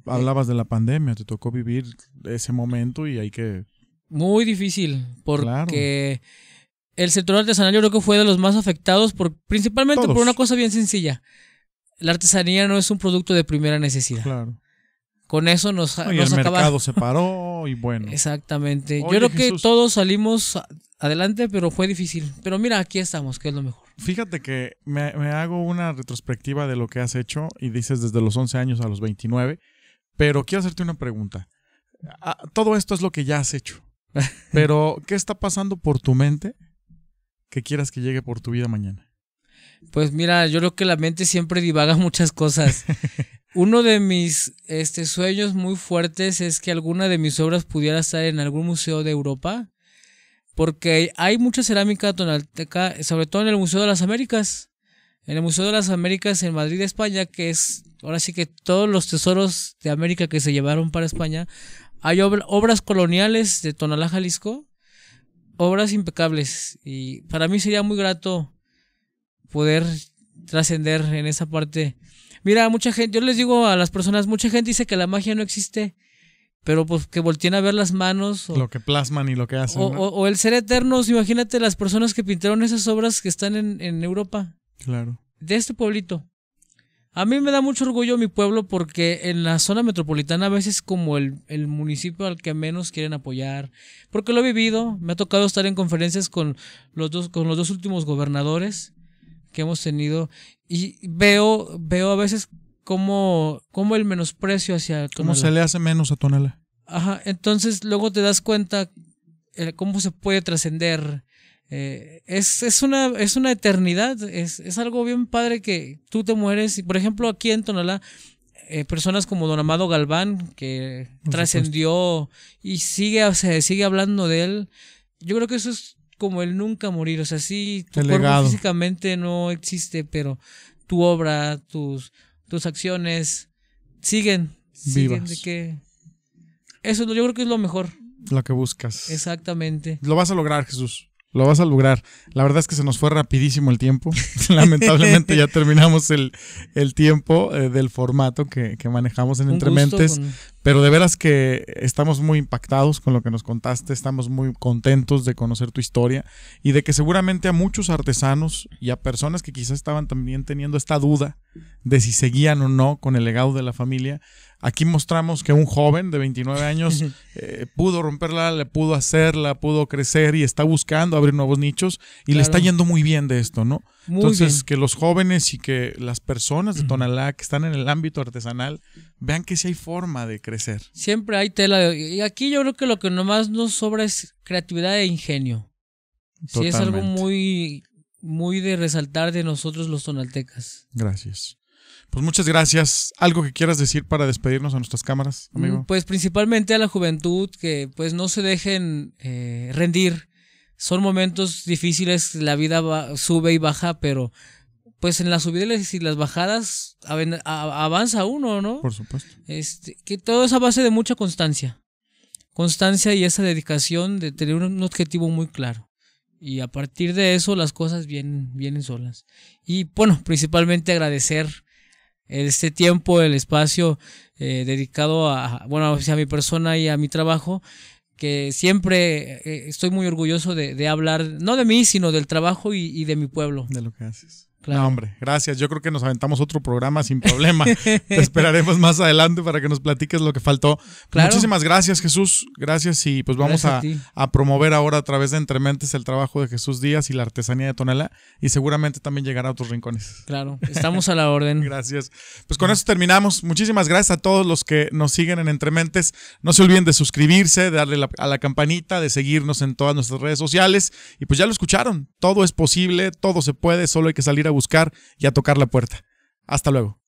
Hablabas de la pandemia, te tocó vivir ese momento y hay que muy difícil porque el sector artesanal yo creo que fue de los más afectados por principalmente por una cosa bien sencilla. La artesanía no es un producto de primera necesidad. Claro. Con eso nos, y el mercado se <laughs> paró y bueno. Exactamente. yo creo que todos salimos adelante, pero fue difícil. Pero mira, aquí estamos, que es lo mejor. Fíjate que me, me hago una retrospectiva de lo que has hecho y dices desde los 11 años a los 29, pero quiero hacerte una pregunta. Ah, todo esto es lo que ya has hecho <laughs> Pero, ¿qué está pasando por tu mente que quieras que llegue por tu vida mañana? Pues mira, yo creo que la mente siempre divaga <laughs> muchas cosas. Uno de mis este, sueños muy fuertes es que alguna de mis obras pudiera estar en algún museo de Europa, porque hay mucha cerámica tonalteca, sobre todo en el Museo de las Américas. En el Museo de las Américas en Madrid, España, que es ahora sí que todos los tesoros de América que se llevaron para España, hay obras coloniales de Tonalá, Jalisco, obras impecables. Y para mí sería muy grato poder trascender en esa parte. Mira, mucha gente, yo les digo a las personas, mucha gente dice que la magia no existe, pero pues que volteen a ver las manos. lo que plasman y lo que hacen. O, el ser eternos, imagínate las personas que pintaron esas obras que están en, en Europa. Claro. De este pueblito. A mí me da mucho orgullo mi pueblo porque en la zona metropolitana a veces como el, el, municipio al que menos quieren apoyar. Porque lo he vivido, me ha tocado estar en conferencias con los dos, con los dos últimos gobernadores que hemos tenido y veo, veo a veces cómo como el menosprecio hacia Tonala. ¿Cómo se le hace menos a Tonalá? Ajá, entonces luego te das cuenta eh, cómo se puede trascender eh, es, es, una, es una eternidad, es, es, algo bien padre que tú te mueres. Y, por ejemplo, aquí en Tonalá, eh, personas como Don Amado Galván, que trascendió y sigue, sigue hablando de él. Yo creo que eso es como el nunca morir. O sea, sí, tu cuerpo físicamente no existe, pero tu obra, tus, tus acciones siguen. Vivas. que. Eso yo creo que es lo mejor. Lo que buscas. Exactamente. Lo vas a lograr, Jesús. Lo vas a lograr. La verdad es que se nos fue rapidísimo el tiempo. <laughs> Lamentablemente ya terminamos el, tiempo eh, del formato que, manejamos en Entrementes. Pero de veras que estamos muy impactados con lo que nos contaste. Estamos muy contentos de conocer tu historia y de que seguramente a muchos artesanos y a personas que quizás estaban también teniendo esta duda de si seguían o no con el legado de la familia, Aquí mostramos que un joven de 29 años <laughs> eh, pudo romperla, le pudo hacerla, pudo crecer y está buscando abrir nuevos nichos y le está yendo muy bien de esto, ¿no? Entonces, que los jóvenes y que las personas de Tonalá que están en el ámbito artesanal vean que sí hay forma de crecer. Siempre hay tela. Y aquí yo creo que lo que nomás nos sobra es creatividad e ingenio. Totalmente. Sí, es algo muy, muy de resaltar de nosotros los tonaltecas. Gracias. Pues muchas gracias. ¿Algo que quieras decir para despedirnos a nuestras cámaras, mm, amigo? Pues principalmente a la juventud, que pues no se dejen eh, rendir. Son momentos difíciles, la vida sube y baja, pero pues en las subidas y las bajadas avanza uno, ¿no? Por supuesto. Este, que todo es a base de mucha constancia. Constancia y esa dedicación de tener un objetivo muy claro y a partir de eso las cosas vienen, vienen solas. Y bueno, principalmente agradecer este tiempo, el espacio eh, dedicado a, bueno, a mi persona y a mi trabajo, que siempre eh, estoy muy orgulloso de, hablar, no de mí, sino del trabajo y, y de mi pueblo. De lo que haces. No, hombre, gracias. Yo creo que nos aventamos otro programa sin problema. <laughs> Te esperaremos más adelante para que nos platiques lo que faltó. Pues muchísimas gracias, Jesús. Gracias y pues vamos a, promover ahora a través de Entrementes el trabajo de Jesús Díaz y la artesanía de Tonela y seguramente también llegará a otros rincones. Claro, estamos a la orden. <laughs> gracias. Pues con eso terminamos. Muchísimas gracias a todos los que nos siguen en Entrementes. No se olviden de suscribirse, de darle a la campanita, de seguirnos en todas nuestras redes sociales y pues ya lo escucharon. Todo es posible, todo se puede, solo hay que salir a buscar y a tocar la puerta. Hasta luego.